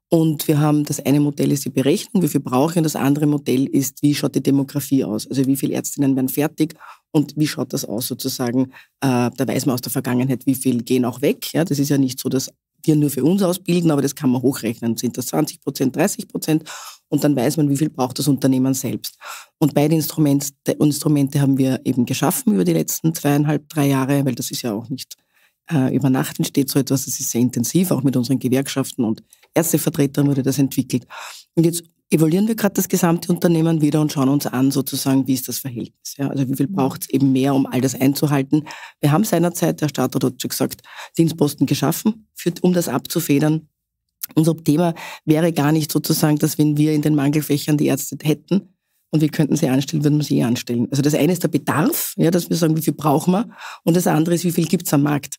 Und wir haben, das eine Modell ist die Berechnung, wie viel brauche ich, und das andere Modell ist, wie schaut die Demografie aus? Also wie viele Ärztinnen werden fertig und wie schaut das aus sozusagen? Äh, da weiß man aus der Vergangenheit, wie viel gehen auch weg. Ja, das ist ja nicht so, dass wir nur für uns ausbilden, aber das kann man hochrechnen. Sind das 20 Prozent, 30 Prozent? Und dann weiß man, wie viel braucht das Unternehmen selbst. Und beide Instrumente, Instrumente haben wir eben geschaffen über die letzten zweieinhalb, drei Jahre, weil das ist ja auch nicht äh, übernachten steht so etwas, das ist sehr intensiv, auch mit unseren Gewerkschaften und Ärztevertretern wurde das entwickelt. Und jetzt evaluieren wir gerade das gesamte Unternehmen wieder und schauen uns an, sozusagen, wie ist das Verhältnis. Ja? Also wie viel mhm. braucht es eben mehr, um all das einzuhalten. Wir haben seinerzeit, der Staat hat schon gesagt, Dienstposten geschaffen, für, um das abzufedern. Unser Thema wäre gar nicht sozusagen, dass wenn wir in den Mangelfächern die Ärzte hätten und wir könnten sie anstellen, würden wir sie eh anstellen. Also das eine ist der Bedarf, ja, dass wir sagen, wie viel brauchen wir und das andere ist, wie viel gibt es am Markt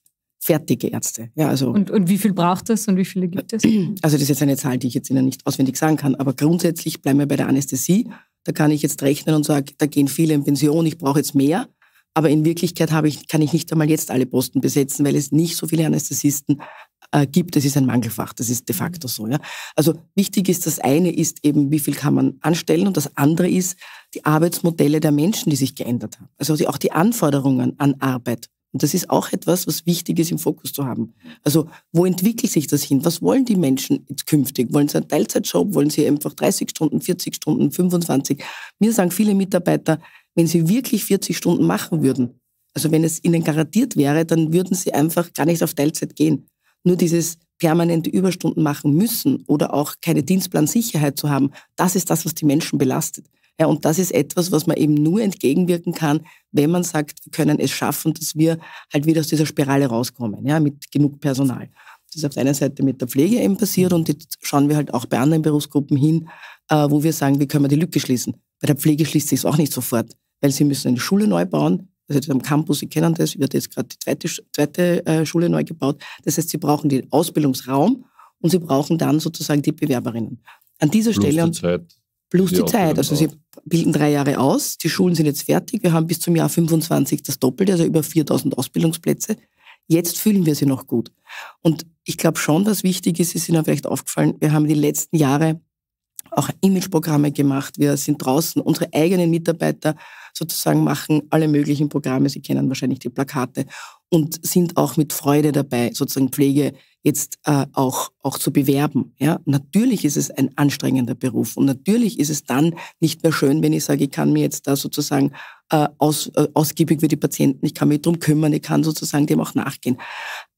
fertige Ärzte. Ja, also und, und wie viel braucht es und wie viele gibt es? Also das ist jetzt eine Zahl, die ich jetzt Ihnen nicht auswendig sagen kann, aber grundsätzlich bleiben wir bei der Anästhesie. Da kann ich jetzt rechnen und sagen, da gehen viele in Pension, ich brauche jetzt mehr. Aber in Wirklichkeit habe ich, kann ich nicht einmal jetzt alle Posten besetzen, weil es nicht so viele Anästhesisten äh, gibt. Das ist ein Mangelfach, das ist de facto so. Ja? Also wichtig ist, das eine ist eben, wie viel kann man anstellen und das andere ist die Arbeitsmodelle der Menschen, die sich geändert haben. Also die, auch die Anforderungen an Arbeit und das ist auch etwas, was wichtig ist, im Fokus zu haben. Also, wo entwickelt sich das hin? Was wollen die Menschen jetzt künftig? Wollen sie einen Teilzeitjob? Wollen sie einfach 30 Stunden, 40 Stunden, 25? Mir sagen viele Mitarbeiter, wenn sie wirklich 40 Stunden machen würden, also wenn es ihnen garantiert wäre, dann würden sie einfach gar nicht auf Teilzeit gehen. Nur dieses permanente Überstunden machen müssen oder auch keine Dienstplansicherheit zu haben, das ist das, was die Menschen belastet. Ja, und das ist etwas, was man eben nur entgegenwirken kann, wenn man sagt, wir können es schaffen, dass wir halt wieder aus dieser Spirale rauskommen, ja, mit genug Personal. Das ist auf der einen Seite mit der Pflege eben passiert und jetzt schauen wir halt auch bei anderen Berufsgruppen hin, äh, wo wir sagen, wie können wir die Lücke schließen. Bei der Pflege schließt sich es auch nicht sofort, weil sie müssen eine Schule neu bauen, also am Campus, Sie kennen das, wird jetzt gerade die zweite, zweite äh, Schule neu gebaut. Das heißt, Sie brauchen den Ausbildungsraum und Sie brauchen dann sozusagen die Bewerberinnen. An dieser Plus Stelle. Die Zeit, Plus die, die Zeit. Genau. Also sie bilden drei Jahre aus, die Schulen sind jetzt fertig, wir haben bis zum Jahr 25 das Doppelte, also über 4000 Ausbildungsplätze. Jetzt fühlen wir sie noch gut. Und ich glaube schon, was wichtig ist, ist Ihnen vielleicht aufgefallen, wir haben die letzten Jahre auch Imageprogramme gemacht. Wir sind draußen, unsere eigenen Mitarbeiter sozusagen machen alle möglichen Programme. Sie kennen wahrscheinlich die Plakate und sind auch mit Freude dabei, sozusagen Pflege jetzt äh, auch, auch zu bewerben. Ja? Natürlich ist es ein anstrengender Beruf und natürlich ist es dann nicht mehr schön, wenn ich sage, ich kann mir jetzt da sozusagen äh, aus, äh, ausgiebig für die Patienten, ich kann mich darum kümmern, ich kann sozusagen dem auch nachgehen.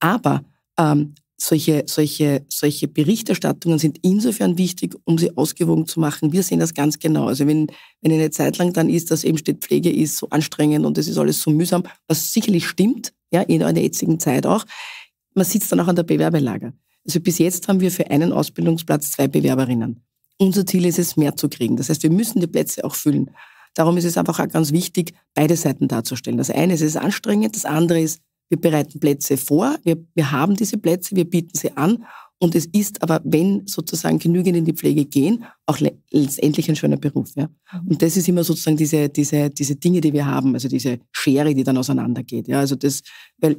Aber ähm, solche, solche, solche Berichterstattungen sind insofern wichtig, um sie ausgewogen zu machen. Wir sehen das ganz genau. Also wenn, wenn eine Zeit lang dann ist, dass eben steht, Pflege ist so anstrengend und es ist alles so mühsam, was sicherlich stimmt, ja, in einer jetzigen Zeit auch, man sieht es dann auch an der Bewerberlage. Also bis jetzt haben wir für einen Ausbildungsplatz zwei Bewerberinnen. Unser Ziel ist es, mehr zu kriegen. Das heißt, wir müssen die Plätze auch füllen. Darum ist es einfach auch ganz wichtig, beide Seiten darzustellen. Das eine ist es anstrengend, das andere ist, wir bereiten Plätze vor, wir, wir haben diese Plätze, wir bieten sie an und es ist aber, wenn sozusagen genügend in die Pflege gehen, auch letztendlich ein schöner Beruf. Ja? Mhm. Und das ist immer sozusagen diese, diese, diese Dinge, die wir haben, also diese Schere, die dann auseinandergeht. Ja? Also das, weil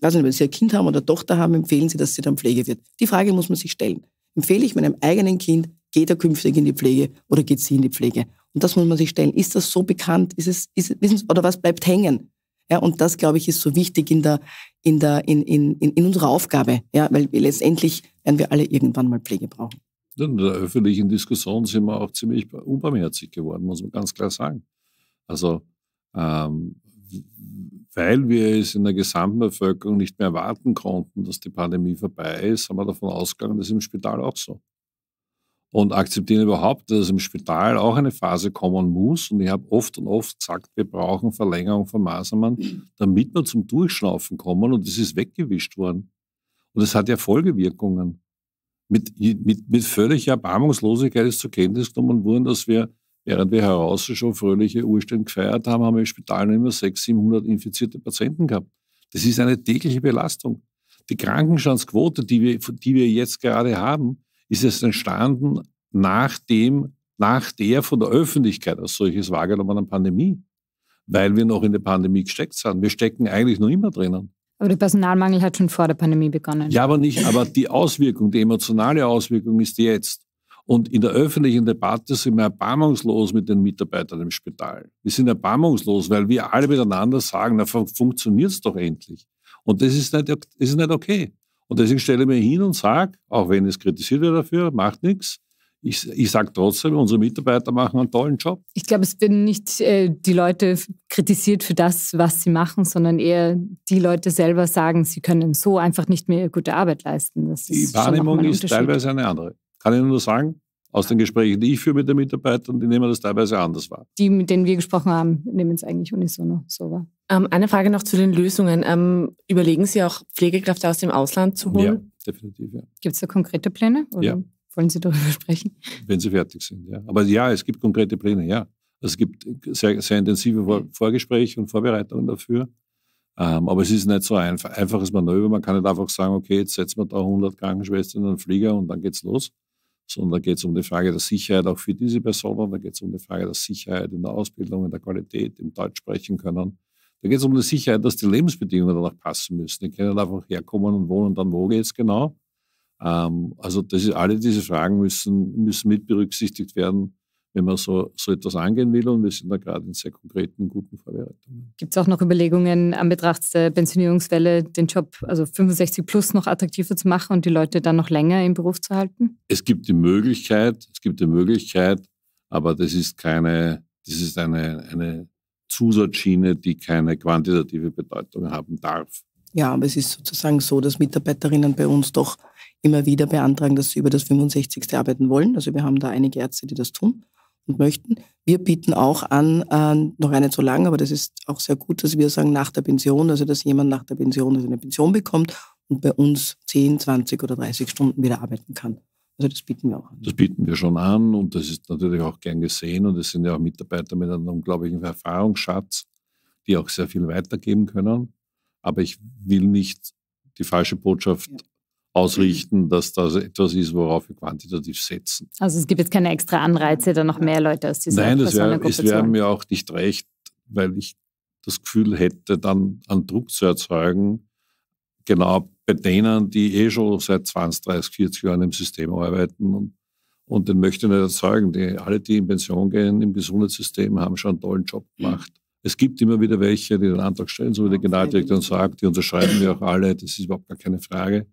weiß nicht, wenn Sie ein Kind haben oder eine Tochter haben, empfehlen Sie, dass sie dann Pflege wird. Die Frage muss man sich stellen. Empfehle ich meinem eigenen Kind, geht er künftig in die Pflege oder geht sie in die Pflege? Und das muss man sich stellen. Ist das so bekannt? Ist es, ist, wissen sie, oder was bleibt hängen? Ja, und das, glaube ich, ist so wichtig in, der, in, der, in, in, in unserer Aufgabe, ja, weil letztendlich werden wir alle irgendwann mal Pflege brauchen. In der öffentlichen Diskussion sind wir auch ziemlich unbarmherzig geworden, muss man ganz klar sagen. Also ähm, weil wir es in der gesamten Bevölkerung nicht mehr erwarten konnten, dass die Pandemie vorbei ist, haben wir davon ausgegangen, dass im Spital auch so. Und akzeptieren überhaupt, dass es im Spital auch eine Phase kommen muss. Und ich habe oft und oft gesagt, wir brauchen Verlängerung von Maßnahmen, damit wir zum Durchschnaufen kommen. Und das ist weggewischt worden. Und es hat ja Folgewirkungen. Mit, mit, mit völliger Erbarmungslosigkeit ist zur Kenntnis genommen worden, dass wir Während wir heraus schon fröhliche Urstände gefeiert haben, haben wir im Spital noch immer 600, 700 infizierte Patienten gehabt. Das ist eine tägliche Belastung. Die Krankenstandsquote, die wir, die wir jetzt gerade haben, ist jetzt entstanden nach dem, nach der von der Öffentlichkeit als solches wahrgenommenen Pandemie, weil wir noch in der Pandemie gesteckt sind. Wir stecken eigentlich noch immer drinnen. Aber der Personalmangel hat schon vor der Pandemie begonnen. Ja, aber nicht. Aber die Auswirkung, die emotionale Auswirkung ist jetzt. Und in der öffentlichen Debatte sind wir erbarmungslos mit den Mitarbeitern im Spital. Wir sind erbarmungslos, weil wir alle miteinander sagen, na, funktioniert es doch endlich. Und das ist, nicht, das ist nicht okay. Und deswegen stelle ich mir hin und sage, auch wenn es kritisiert wird dafür, macht nichts, ich, ich sage trotzdem, unsere Mitarbeiter machen einen tollen Job. Ich glaube, es werden nicht äh, die Leute kritisiert für das, was sie machen, sondern eher die Leute selber sagen, sie können so einfach nicht mehr gute Arbeit leisten. die Wahrnehmung ist teilweise eine andere. Kann ich nur sagen, aus den Gesprächen, die ich führe mit den Mitarbeitern, die nehmen das teilweise anders wahr. Die, mit denen wir gesprochen haben, nehmen es eigentlich unisono so wahr. Ähm, eine Frage noch zu den Lösungen. Ähm, überlegen Sie auch, Pflegekräfte aus dem Ausland zu holen? Ja, definitiv, ja. Gibt es da konkrete Pläne? Oder ja. Wollen Sie darüber sprechen? Wenn Sie fertig sind, ja. Aber ja, es gibt konkrete Pläne, ja. es gibt sehr, sehr intensive Vor Vorgespräche und Vorbereitungen dafür. Ähm, aber es ist nicht so ein einfaches Manöver. Man kann nicht einfach sagen, okay, jetzt setzen wir da 100 Krankenschwestern und einen Flieger und dann geht's los sondern da geht es um die Frage der Sicherheit auch für diese Personen, da geht es um die Frage der Sicherheit in der Ausbildung, in der Qualität, im Deutsch sprechen können. Da geht es um die Sicherheit, dass die Lebensbedingungen danach passen müssen. Die können einfach herkommen und wohnen dann wo geht es genau. Ähm, also das ist, alle diese Fragen müssen, müssen mit berücksichtigt werden wenn man so, so etwas angehen will. Und wir sind da gerade in sehr konkreten, guten Vorbereitungen. Gibt es auch noch Überlegungen, an Betracht der Pensionierungswelle den Job, also 65 plus, noch attraktiver zu machen und die Leute dann noch länger im Beruf zu halten? Es gibt die Möglichkeit, es gibt die Möglichkeit, aber das ist keine, das ist eine, eine Zusatzschiene, die keine quantitative Bedeutung haben darf. Ja, aber es ist sozusagen so, dass Mitarbeiterinnen bei uns doch immer wieder beantragen, dass sie über das 65. arbeiten wollen. Also wir haben da einige Ärzte, die das tun und möchten. Wir bieten auch an, äh, noch eine zu lang, aber das ist auch sehr gut, dass wir sagen nach der Pension, also dass jemand nach der Pension also eine Pension bekommt und bei uns 10, 20 oder 30 Stunden wieder arbeiten kann. Also das bieten wir auch an. Das bieten wir schon an und das ist natürlich auch gern gesehen und es sind ja auch Mitarbeiter mit einem unglaublichen Erfahrungsschatz, die auch sehr viel weitergeben können. Aber ich will nicht die falsche Botschaft ja ausrichten, dass das etwas ist, worauf wir quantitativ setzen. Also es gibt jetzt keine extra Anreize, da noch mehr Leute aus dieser Nein, das wäre, es wäre mir auch nicht recht, weil ich das Gefühl hätte, dann einen Druck zu erzeugen, genau bei denen, die eh schon seit 20, 30, 40 Jahren im System arbeiten und, und den möchte ich nicht erzeugen. Die, alle, die in Pension gehen im Gesundheitssystem, haben schon einen tollen Job gemacht. Es gibt immer wieder welche, die den Antrag stellen, so wie der Generaldirektor sagt, die unterschreiben wir auch alle, das ist überhaupt gar keine Frage.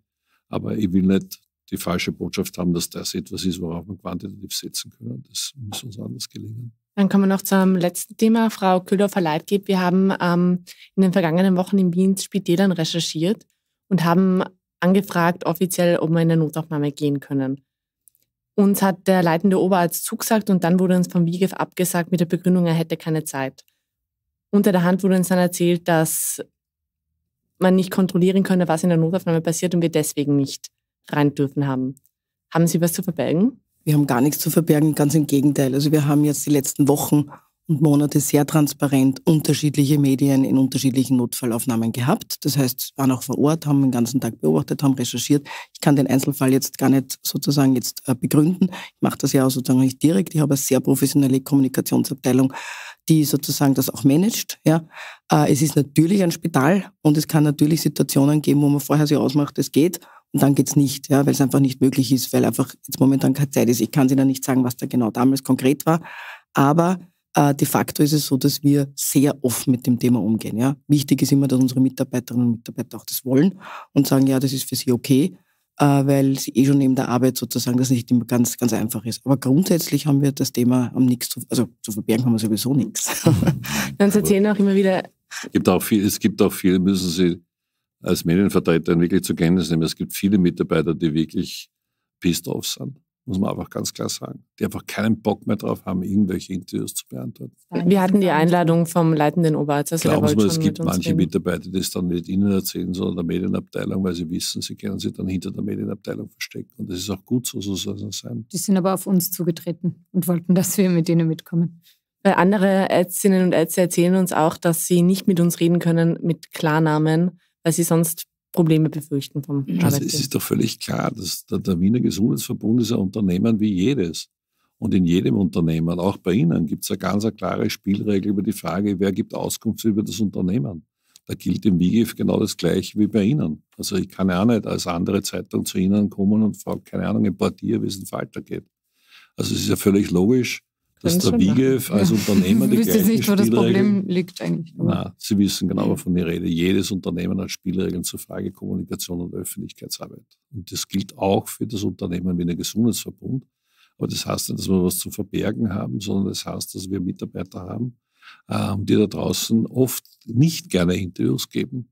Aber ich will nicht die falsche Botschaft haben, dass das etwas ist, worauf man quantitativ setzen können. Das muss uns anders gelingen. Dann kommen wir noch zum letzten Thema. Frau Köhler-Verleitgeb, wir haben ähm, in den vergangenen Wochen in Wiens Spitälern recherchiert und haben angefragt offiziell, ob wir in eine Notaufnahme gehen können. Uns hat der leitende Oberarzt zugesagt und dann wurde uns vom WIGEF abgesagt mit der Begründung, er hätte keine Zeit. Unter der Hand wurde uns dann erzählt, dass man nicht kontrollieren könne, was in der Notaufnahme passiert und wir deswegen nicht rein dürfen haben. Haben Sie was zu verbergen? Wir haben gar nichts zu verbergen, ganz im Gegenteil. Also wir haben jetzt die letzten Wochen und Monate sehr transparent unterschiedliche Medien in unterschiedlichen Notfallaufnahmen gehabt. Das heißt, waren auch vor Ort, haben den ganzen Tag beobachtet, haben recherchiert. Ich kann den Einzelfall jetzt gar nicht sozusagen jetzt äh, begründen. Ich mache das ja auch sozusagen nicht direkt. Ich habe eine sehr professionelle Kommunikationsabteilung, die sozusagen das auch managt. Ja. Äh, es ist natürlich ein Spital und es kann natürlich Situationen geben, wo man vorher sich ausmacht, es geht und dann geht's nicht, ja, weil es einfach nicht möglich ist, weil einfach jetzt momentan keine Zeit ist. Ich kann Ihnen nicht sagen, was da genau damals konkret war, aber äh, de facto ist es so, dass wir sehr offen mit dem Thema umgehen. Ja. Wichtig ist immer, dass unsere Mitarbeiterinnen und Mitarbeiter auch das wollen und sagen, ja, das ist für sie okay äh, weil sie eh schon neben der Arbeit sozusagen das nicht immer ganz, ganz einfach ist. Aber grundsätzlich haben wir das Thema am nichts zu, also zu verbergen haben wir sowieso nichts. Dann erzählen auch immer wieder. Es gibt auch viel, es gibt auch viel, müssen Sie als Medienvertreterin wirklich zur Kenntnis nehmen. Es gibt viele Mitarbeiter, die wirklich pissed off sind muss man einfach ganz klar sagen, die einfach keinen Bock mehr drauf haben, irgendwelche Interviews zu beantworten. Wir hatten die Einladung vom leitenden Oberarzt. Also Glauben Sie mir, es gibt manche reden. Mitarbeiter, die es dann nicht Ihnen erzählen, sondern der Medienabteilung, weil sie wissen, sie können sich dann hinter der Medienabteilung verstecken. Und das ist auch gut so, so soll es sein. Die sind aber auf uns zugetreten und wollten, dass wir mit denen mitkommen. Weil andere Ärztinnen und Ärzte erzählen uns auch, dass sie nicht mit uns reden können mit Klarnamen, weil sie sonst Probleme befürchten vom mhm. also Es ist doch völlig klar, dass der, der Wiener Gesundheitsverbund ist ein Unternehmen wie jedes. Und in jedem Unternehmen, auch bei Ihnen, gibt es eine ganz eine klare Spielregel über die Frage, wer gibt Auskunft über das Unternehmen. Da gilt im WIGIF genau das Gleiche wie bei Ihnen. Also ich kann ja auch nicht als andere Zeitung zu Ihnen kommen und frage, keine Ahnung, im Portier, wie es den Falter geht. Also es ist ja völlig logisch, dass der Wiegef als ja. Unternehmer die gleichen nicht, Spielregeln... das Problem liegt eigentlich. Na, Sie wissen genau, wovon ich Rede. Jedes Unternehmen hat Spielregeln zur Frage Kommunikation und Öffentlichkeitsarbeit. Und das gilt auch für das Unternehmen wie der Gesundheitsverbund. Aber das heißt nicht, dass wir was zu verbergen haben, sondern das heißt, dass wir Mitarbeiter haben, ähm, die da draußen oft nicht gerne Interviews geben.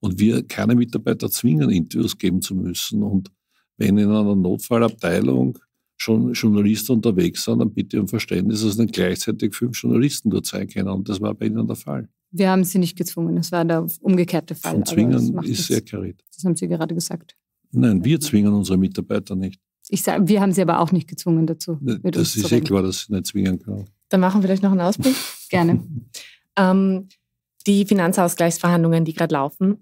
Und wir keine Mitarbeiter zwingen, Interviews geben zu müssen. Und wenn in einer Notfallabteilung schon Journalisten unterwegs sind, dann bitte um Verständnis, dass nicht gleichzeitig fünf Journalisten dort sein können. Und das war bei Ihnen der Fall. Wir haben Sie nicht gezwungen, das war der umgekehrte Fall. Von Zwingen ist sehr karet. Das haben Sie gerade gesagt. Nein, wir zwingen unsere Mitarbeiter nicht. Ich sag, wir haben sie aber auch nicht gezwungen dazu. Ne, das ist eh klar, dass sie nicht zwingen können. Dann machen wir vielleicht noch einen Ausblick. Gerne. ähm, die Finanzausgleichsverhandlungen, die gerade laufen,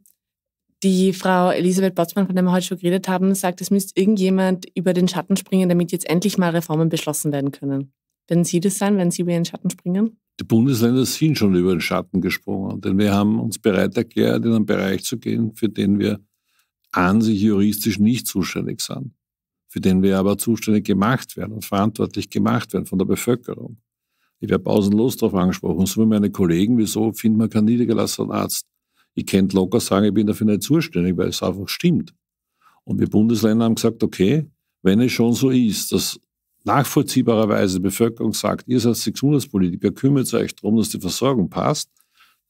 die Frau Elisabeth Botzmann, von der wir heute schon geredet haben, sagt, es müsste irgendjemand über den Schatten springen, damit jetzt endlich mal Reformen beschlossen werden können. Werden Sie das sein, wenn Sie über den Schatten springen? Die Bundesländer sind schon über den Schatten gesprungen, denn wir haben uns bereit erklärt, in einen Bereich zu gehen, für den wir an sich juristisch nicht zuständig sind, für den wir aber zuständig gemacht werden und verantwortlich gemacht werden von der Bevölkerung. Ich werde pausenlos darauf angesprochen, so wie meine Kollegen, wieso findet man keinen niedergelassenen Arzt? Ich könnte locker sagen, ich bin dafür nicht zuständig, weil es einfach stimmt. Und die Bundesländer haben gesagt, okay, wenn es schon so ist, dass nachvollziehbarerweise die Bevölkerung sagt, ihr seid die Gesundheitspolitiker, kümmert euch darum, dass die Versorgung passt,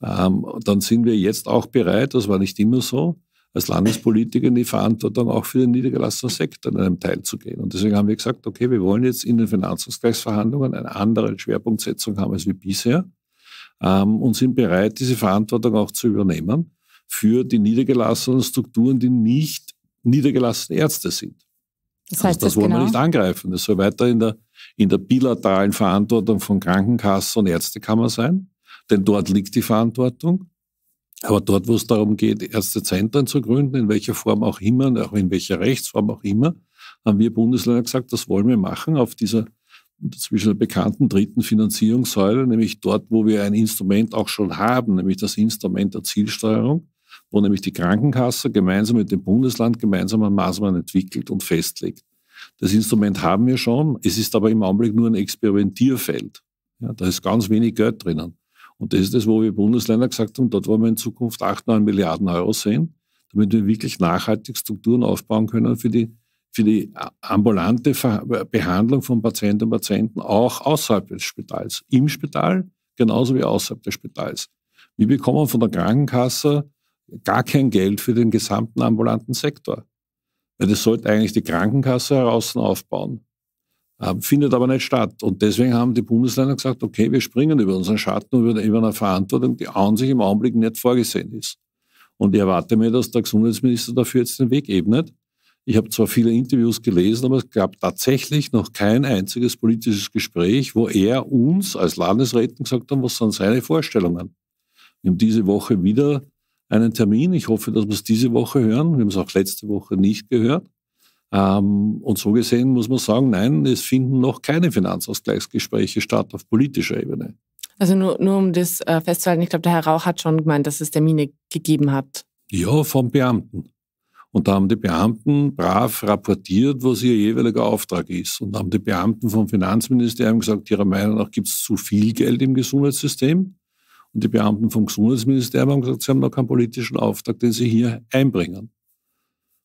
ähm, dann sind wir jetzt auch bereit, das war nicht immer so, als Landespolitiker in die Verantwortung auch für den niedergelassenen Sektor in einem Teil zu gehen. Und deswegen haben wir gesagt, okay, wir wollen jetzt in den Finanzausgleichsverhandlungen eine andere Schwerpunktsetzung haben als wir bisher ähm, und sind bereit, diese Verantwortung auch zu übernehmen für die niedergelassenen Strukturen, die nicht niedergelassene Ärzte sind. Das, also heißt also das, wollen genau? wir nicht angreifen. Das soll weiter in der, in der bilateralen Verantwortung von Krankenkassen und Ärztekammer sein, denn dort liegt die Verantwortung. Aber dort, wo es darum geht, Ärztezentren zu gründen, in welcher Form auch immer, auch in welcher Rechtsform auch immer, haben wir Bundesländer gesagt, das wollen wir machen auf dieser zwischen der bekannten dritten Finanzierungssäule, nämlich dort, wo wir ein Instrument auch schon haben, nämlich das Instrument der Zielsteuerung, wo nämlich die Krankenkasse gemeinsam mit dem Bundesland gemeinsam Maßnahmen entwickelt und festlegt. Das Instrument haben wir schon, es ist aber im Augenblick nur ein Experimentierfeld. Ja, da ist ganz wenig Geld drinnen. Und das ist das, wo wir Bundesländer gesagt haben, dort wollen wir in Zukunft 8, 9 Milliarden Euro sehen, damit wir wirklich nachhaltig Strukturen aufbauen können für die für die ambulante Behandlung von Patientinnen und Patienten auch außerhalb des Spitals, im Spital genauso wie außerhalb des Spitals. Wir bekommen von der Krankenkasse gar kein Geld für den gesamten ambulanten Sektor. das sollte eigentlich die Krankenkasse heraus aufbauen. Ähm, findet aber nicht statt. Und deswegen haben die Bundesländer gesagt, okay, wir springen über unseren Schatten und über eine Verantwortung, die an sich im Augenblick nicht vorgesehen ist. Und ich erwarte mir, dass der Gesundheitsminister dafür jetzt den Weg ebnet ich habe zwar viele Interviews gelesen, aber es gab tatsächlich noch kein einziges politisches Gespräch, wo er uns als Landesräten gesagt hat, was sind seine Vorstellungen. Wir haben diese Woche wieder einen Termin. Ich hoffe, dass wir es diese Woche hören. Wir haben es auch letzte Woche nicht gehört. Ähm, und so gesehen muss man sagen, nein, es finden noch keine Finanzausgleichsgespräche statt auf politischer Ebene. Also nur, nur um das äh, festzuhalten, ich glaube, der Herr Rauch hat schon gemeint, dass es Termine gegeben hat. Ja, vom Beamten. Und da haben die Beamten brav rapportiert, was ihr jeweiliger Auftrag ist. Und da haben die Beamten vom Finanzministerium gesagt, ihrer Meinung nach gibt es zu viel Geld im Gesundheitssystem. Und die Beamten vom Gesundheitsministerium haben gesagt, sie haben noch keinen politischen Auftrag, den sie hier einbringen.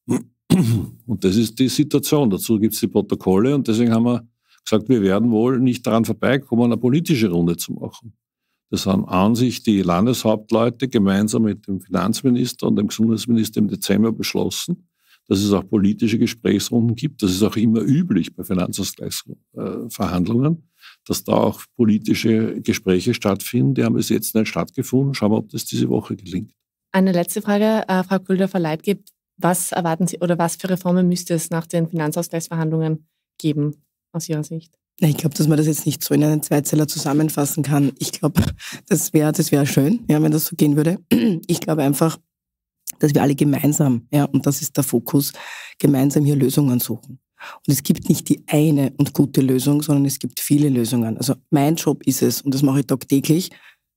Und das ist die Situation. Dazu gibt es die Protokolle und deswegen haben wir gesagt, wir werden wohl nicht daran vorbeikommen, eine politische Runde zu machen. Das haben an sich die Landeshauptleute gemeinsam mit dem Finanzminister und dem Gesundheitsminister im Dezember beschlossen, dass es auch politische Gesprächsrunden gibt. Das ist auch immer üblich bei Finanzausgleichsverhandlungen, dass da auch politische Gespräche stattfinden. Die haben bis jetzt nicht stattgefunden. Schauen wir, ob das diese Woche gelingt. Eine letzte Frage, äh, Frau Kulder-Verleit gibt. Was erwarten Sie oder was für Reformen müsste es nach den Finanzausgleichsverhandlungen geben aus Ihrer Sicht? Ich glaube, dass man das jetzt nicht so in einen Zweizeller zusammenfassen kann. Ich glaube, das wäre das wär schön, ja, wenn das so gehen würde. Ich glaube einfach, dass wir alle gemeinsam, ja, und das ist der Fokus, gemeinsam hier Lösungen suchen. Und es gibt nicht die eine und gute Lösung, sondern es gibt viele Lösungen. Also mein Job ist es, und das mache ich tagtäglich,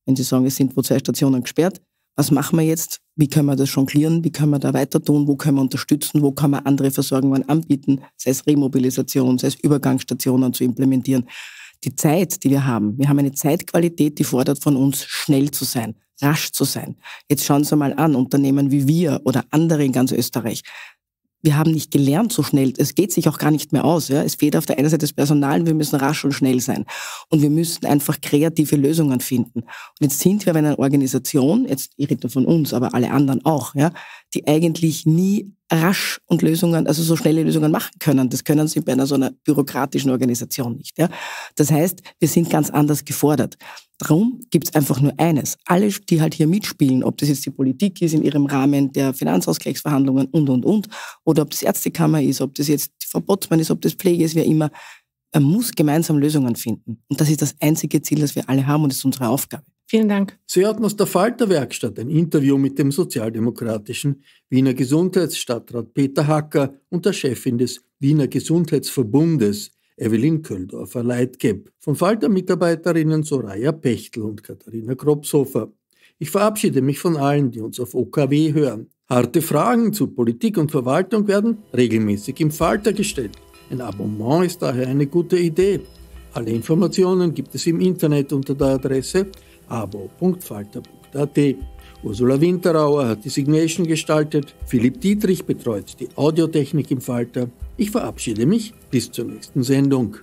wenn Sie sagen, es sind wo zwei Stationen gesperrt, was machen wir jetzt? wie können wir das jonglieren, wie können wir da weiter tun, wo können wir unterstützen, wo kann man andere Versorgungen anbieten, sei es Remobilisation, sei es Übergangsstationen zu implementieren. Die Zeit, die wir haben, wir haben eine Zeitqualität, die fordert von uns, schnell zu sein, rasch zu sein. Jetzt schauen Sie mal an, Unternehmen wie wir oder andere in ganz Österreich wir haben nicht gelernt so schnell. Es geht sich auch gar nicht mehr aus. Ja? Es fehlt auf der einen Seite das Personal, und wir müssen rasch und schnell sein. Und wir müssen einfach kreative Lösungen finden. Und jetzt sind wir bei einer Organisation, jetzt ich rede von uns, aber alle anderen auch, ja, die eigentlich nie rasch und Lösungen, also so schnelle Lösungen machen können. Das können sie bei einer so einer bürokratischen Organisation nicht. Ja? Das heißt, wir sind ganz anders gefordert. Darum gibt es einfach nur eines. Alle, die halt hier mitspielen, ob das jetzt die Politik ist in ihrem Rahmen der Finanzausgleichsverhandlungen und, und, und, oder ob das Ärztekammer ist, ob das jetzt die Frau Botzmann ist, ob das Pflege ist, wer immer, man muss gemeinsam Lösungen finden. Und das ist das einzige Ziel, das wir alle haben und das ist unsere Aufgabe. Vielen Dank. Sie hatten aus der Falterwerkstatt ein Interview mit dem sozialdemokratischen Wiener Gesundheitsstadtrat Peter Hacker und der Chefin des Wiener Gesundheitsverbundes Evelyn Köldorfer Leitgeb, von Falter-Mitarbeiterinnen Soraya Pechtl und Katharina Kropshofer. Ich verabschiede mich von allen, die uns auf OKW hören. Harte Fragen zu Politik und Verwaltung werden regelmäßig im Falter gestellt. Ein Abonnement ist daher eine gute Idee. Alle Informationen gibt es im Internet unter der Adresse abo.falter.at. Ursula Winterauer hat die Signation gestaltet, Philipp Dietrich betreut die Audiotechnik im Falter. Ich verabschiede mich bis zur nächsten Sendung.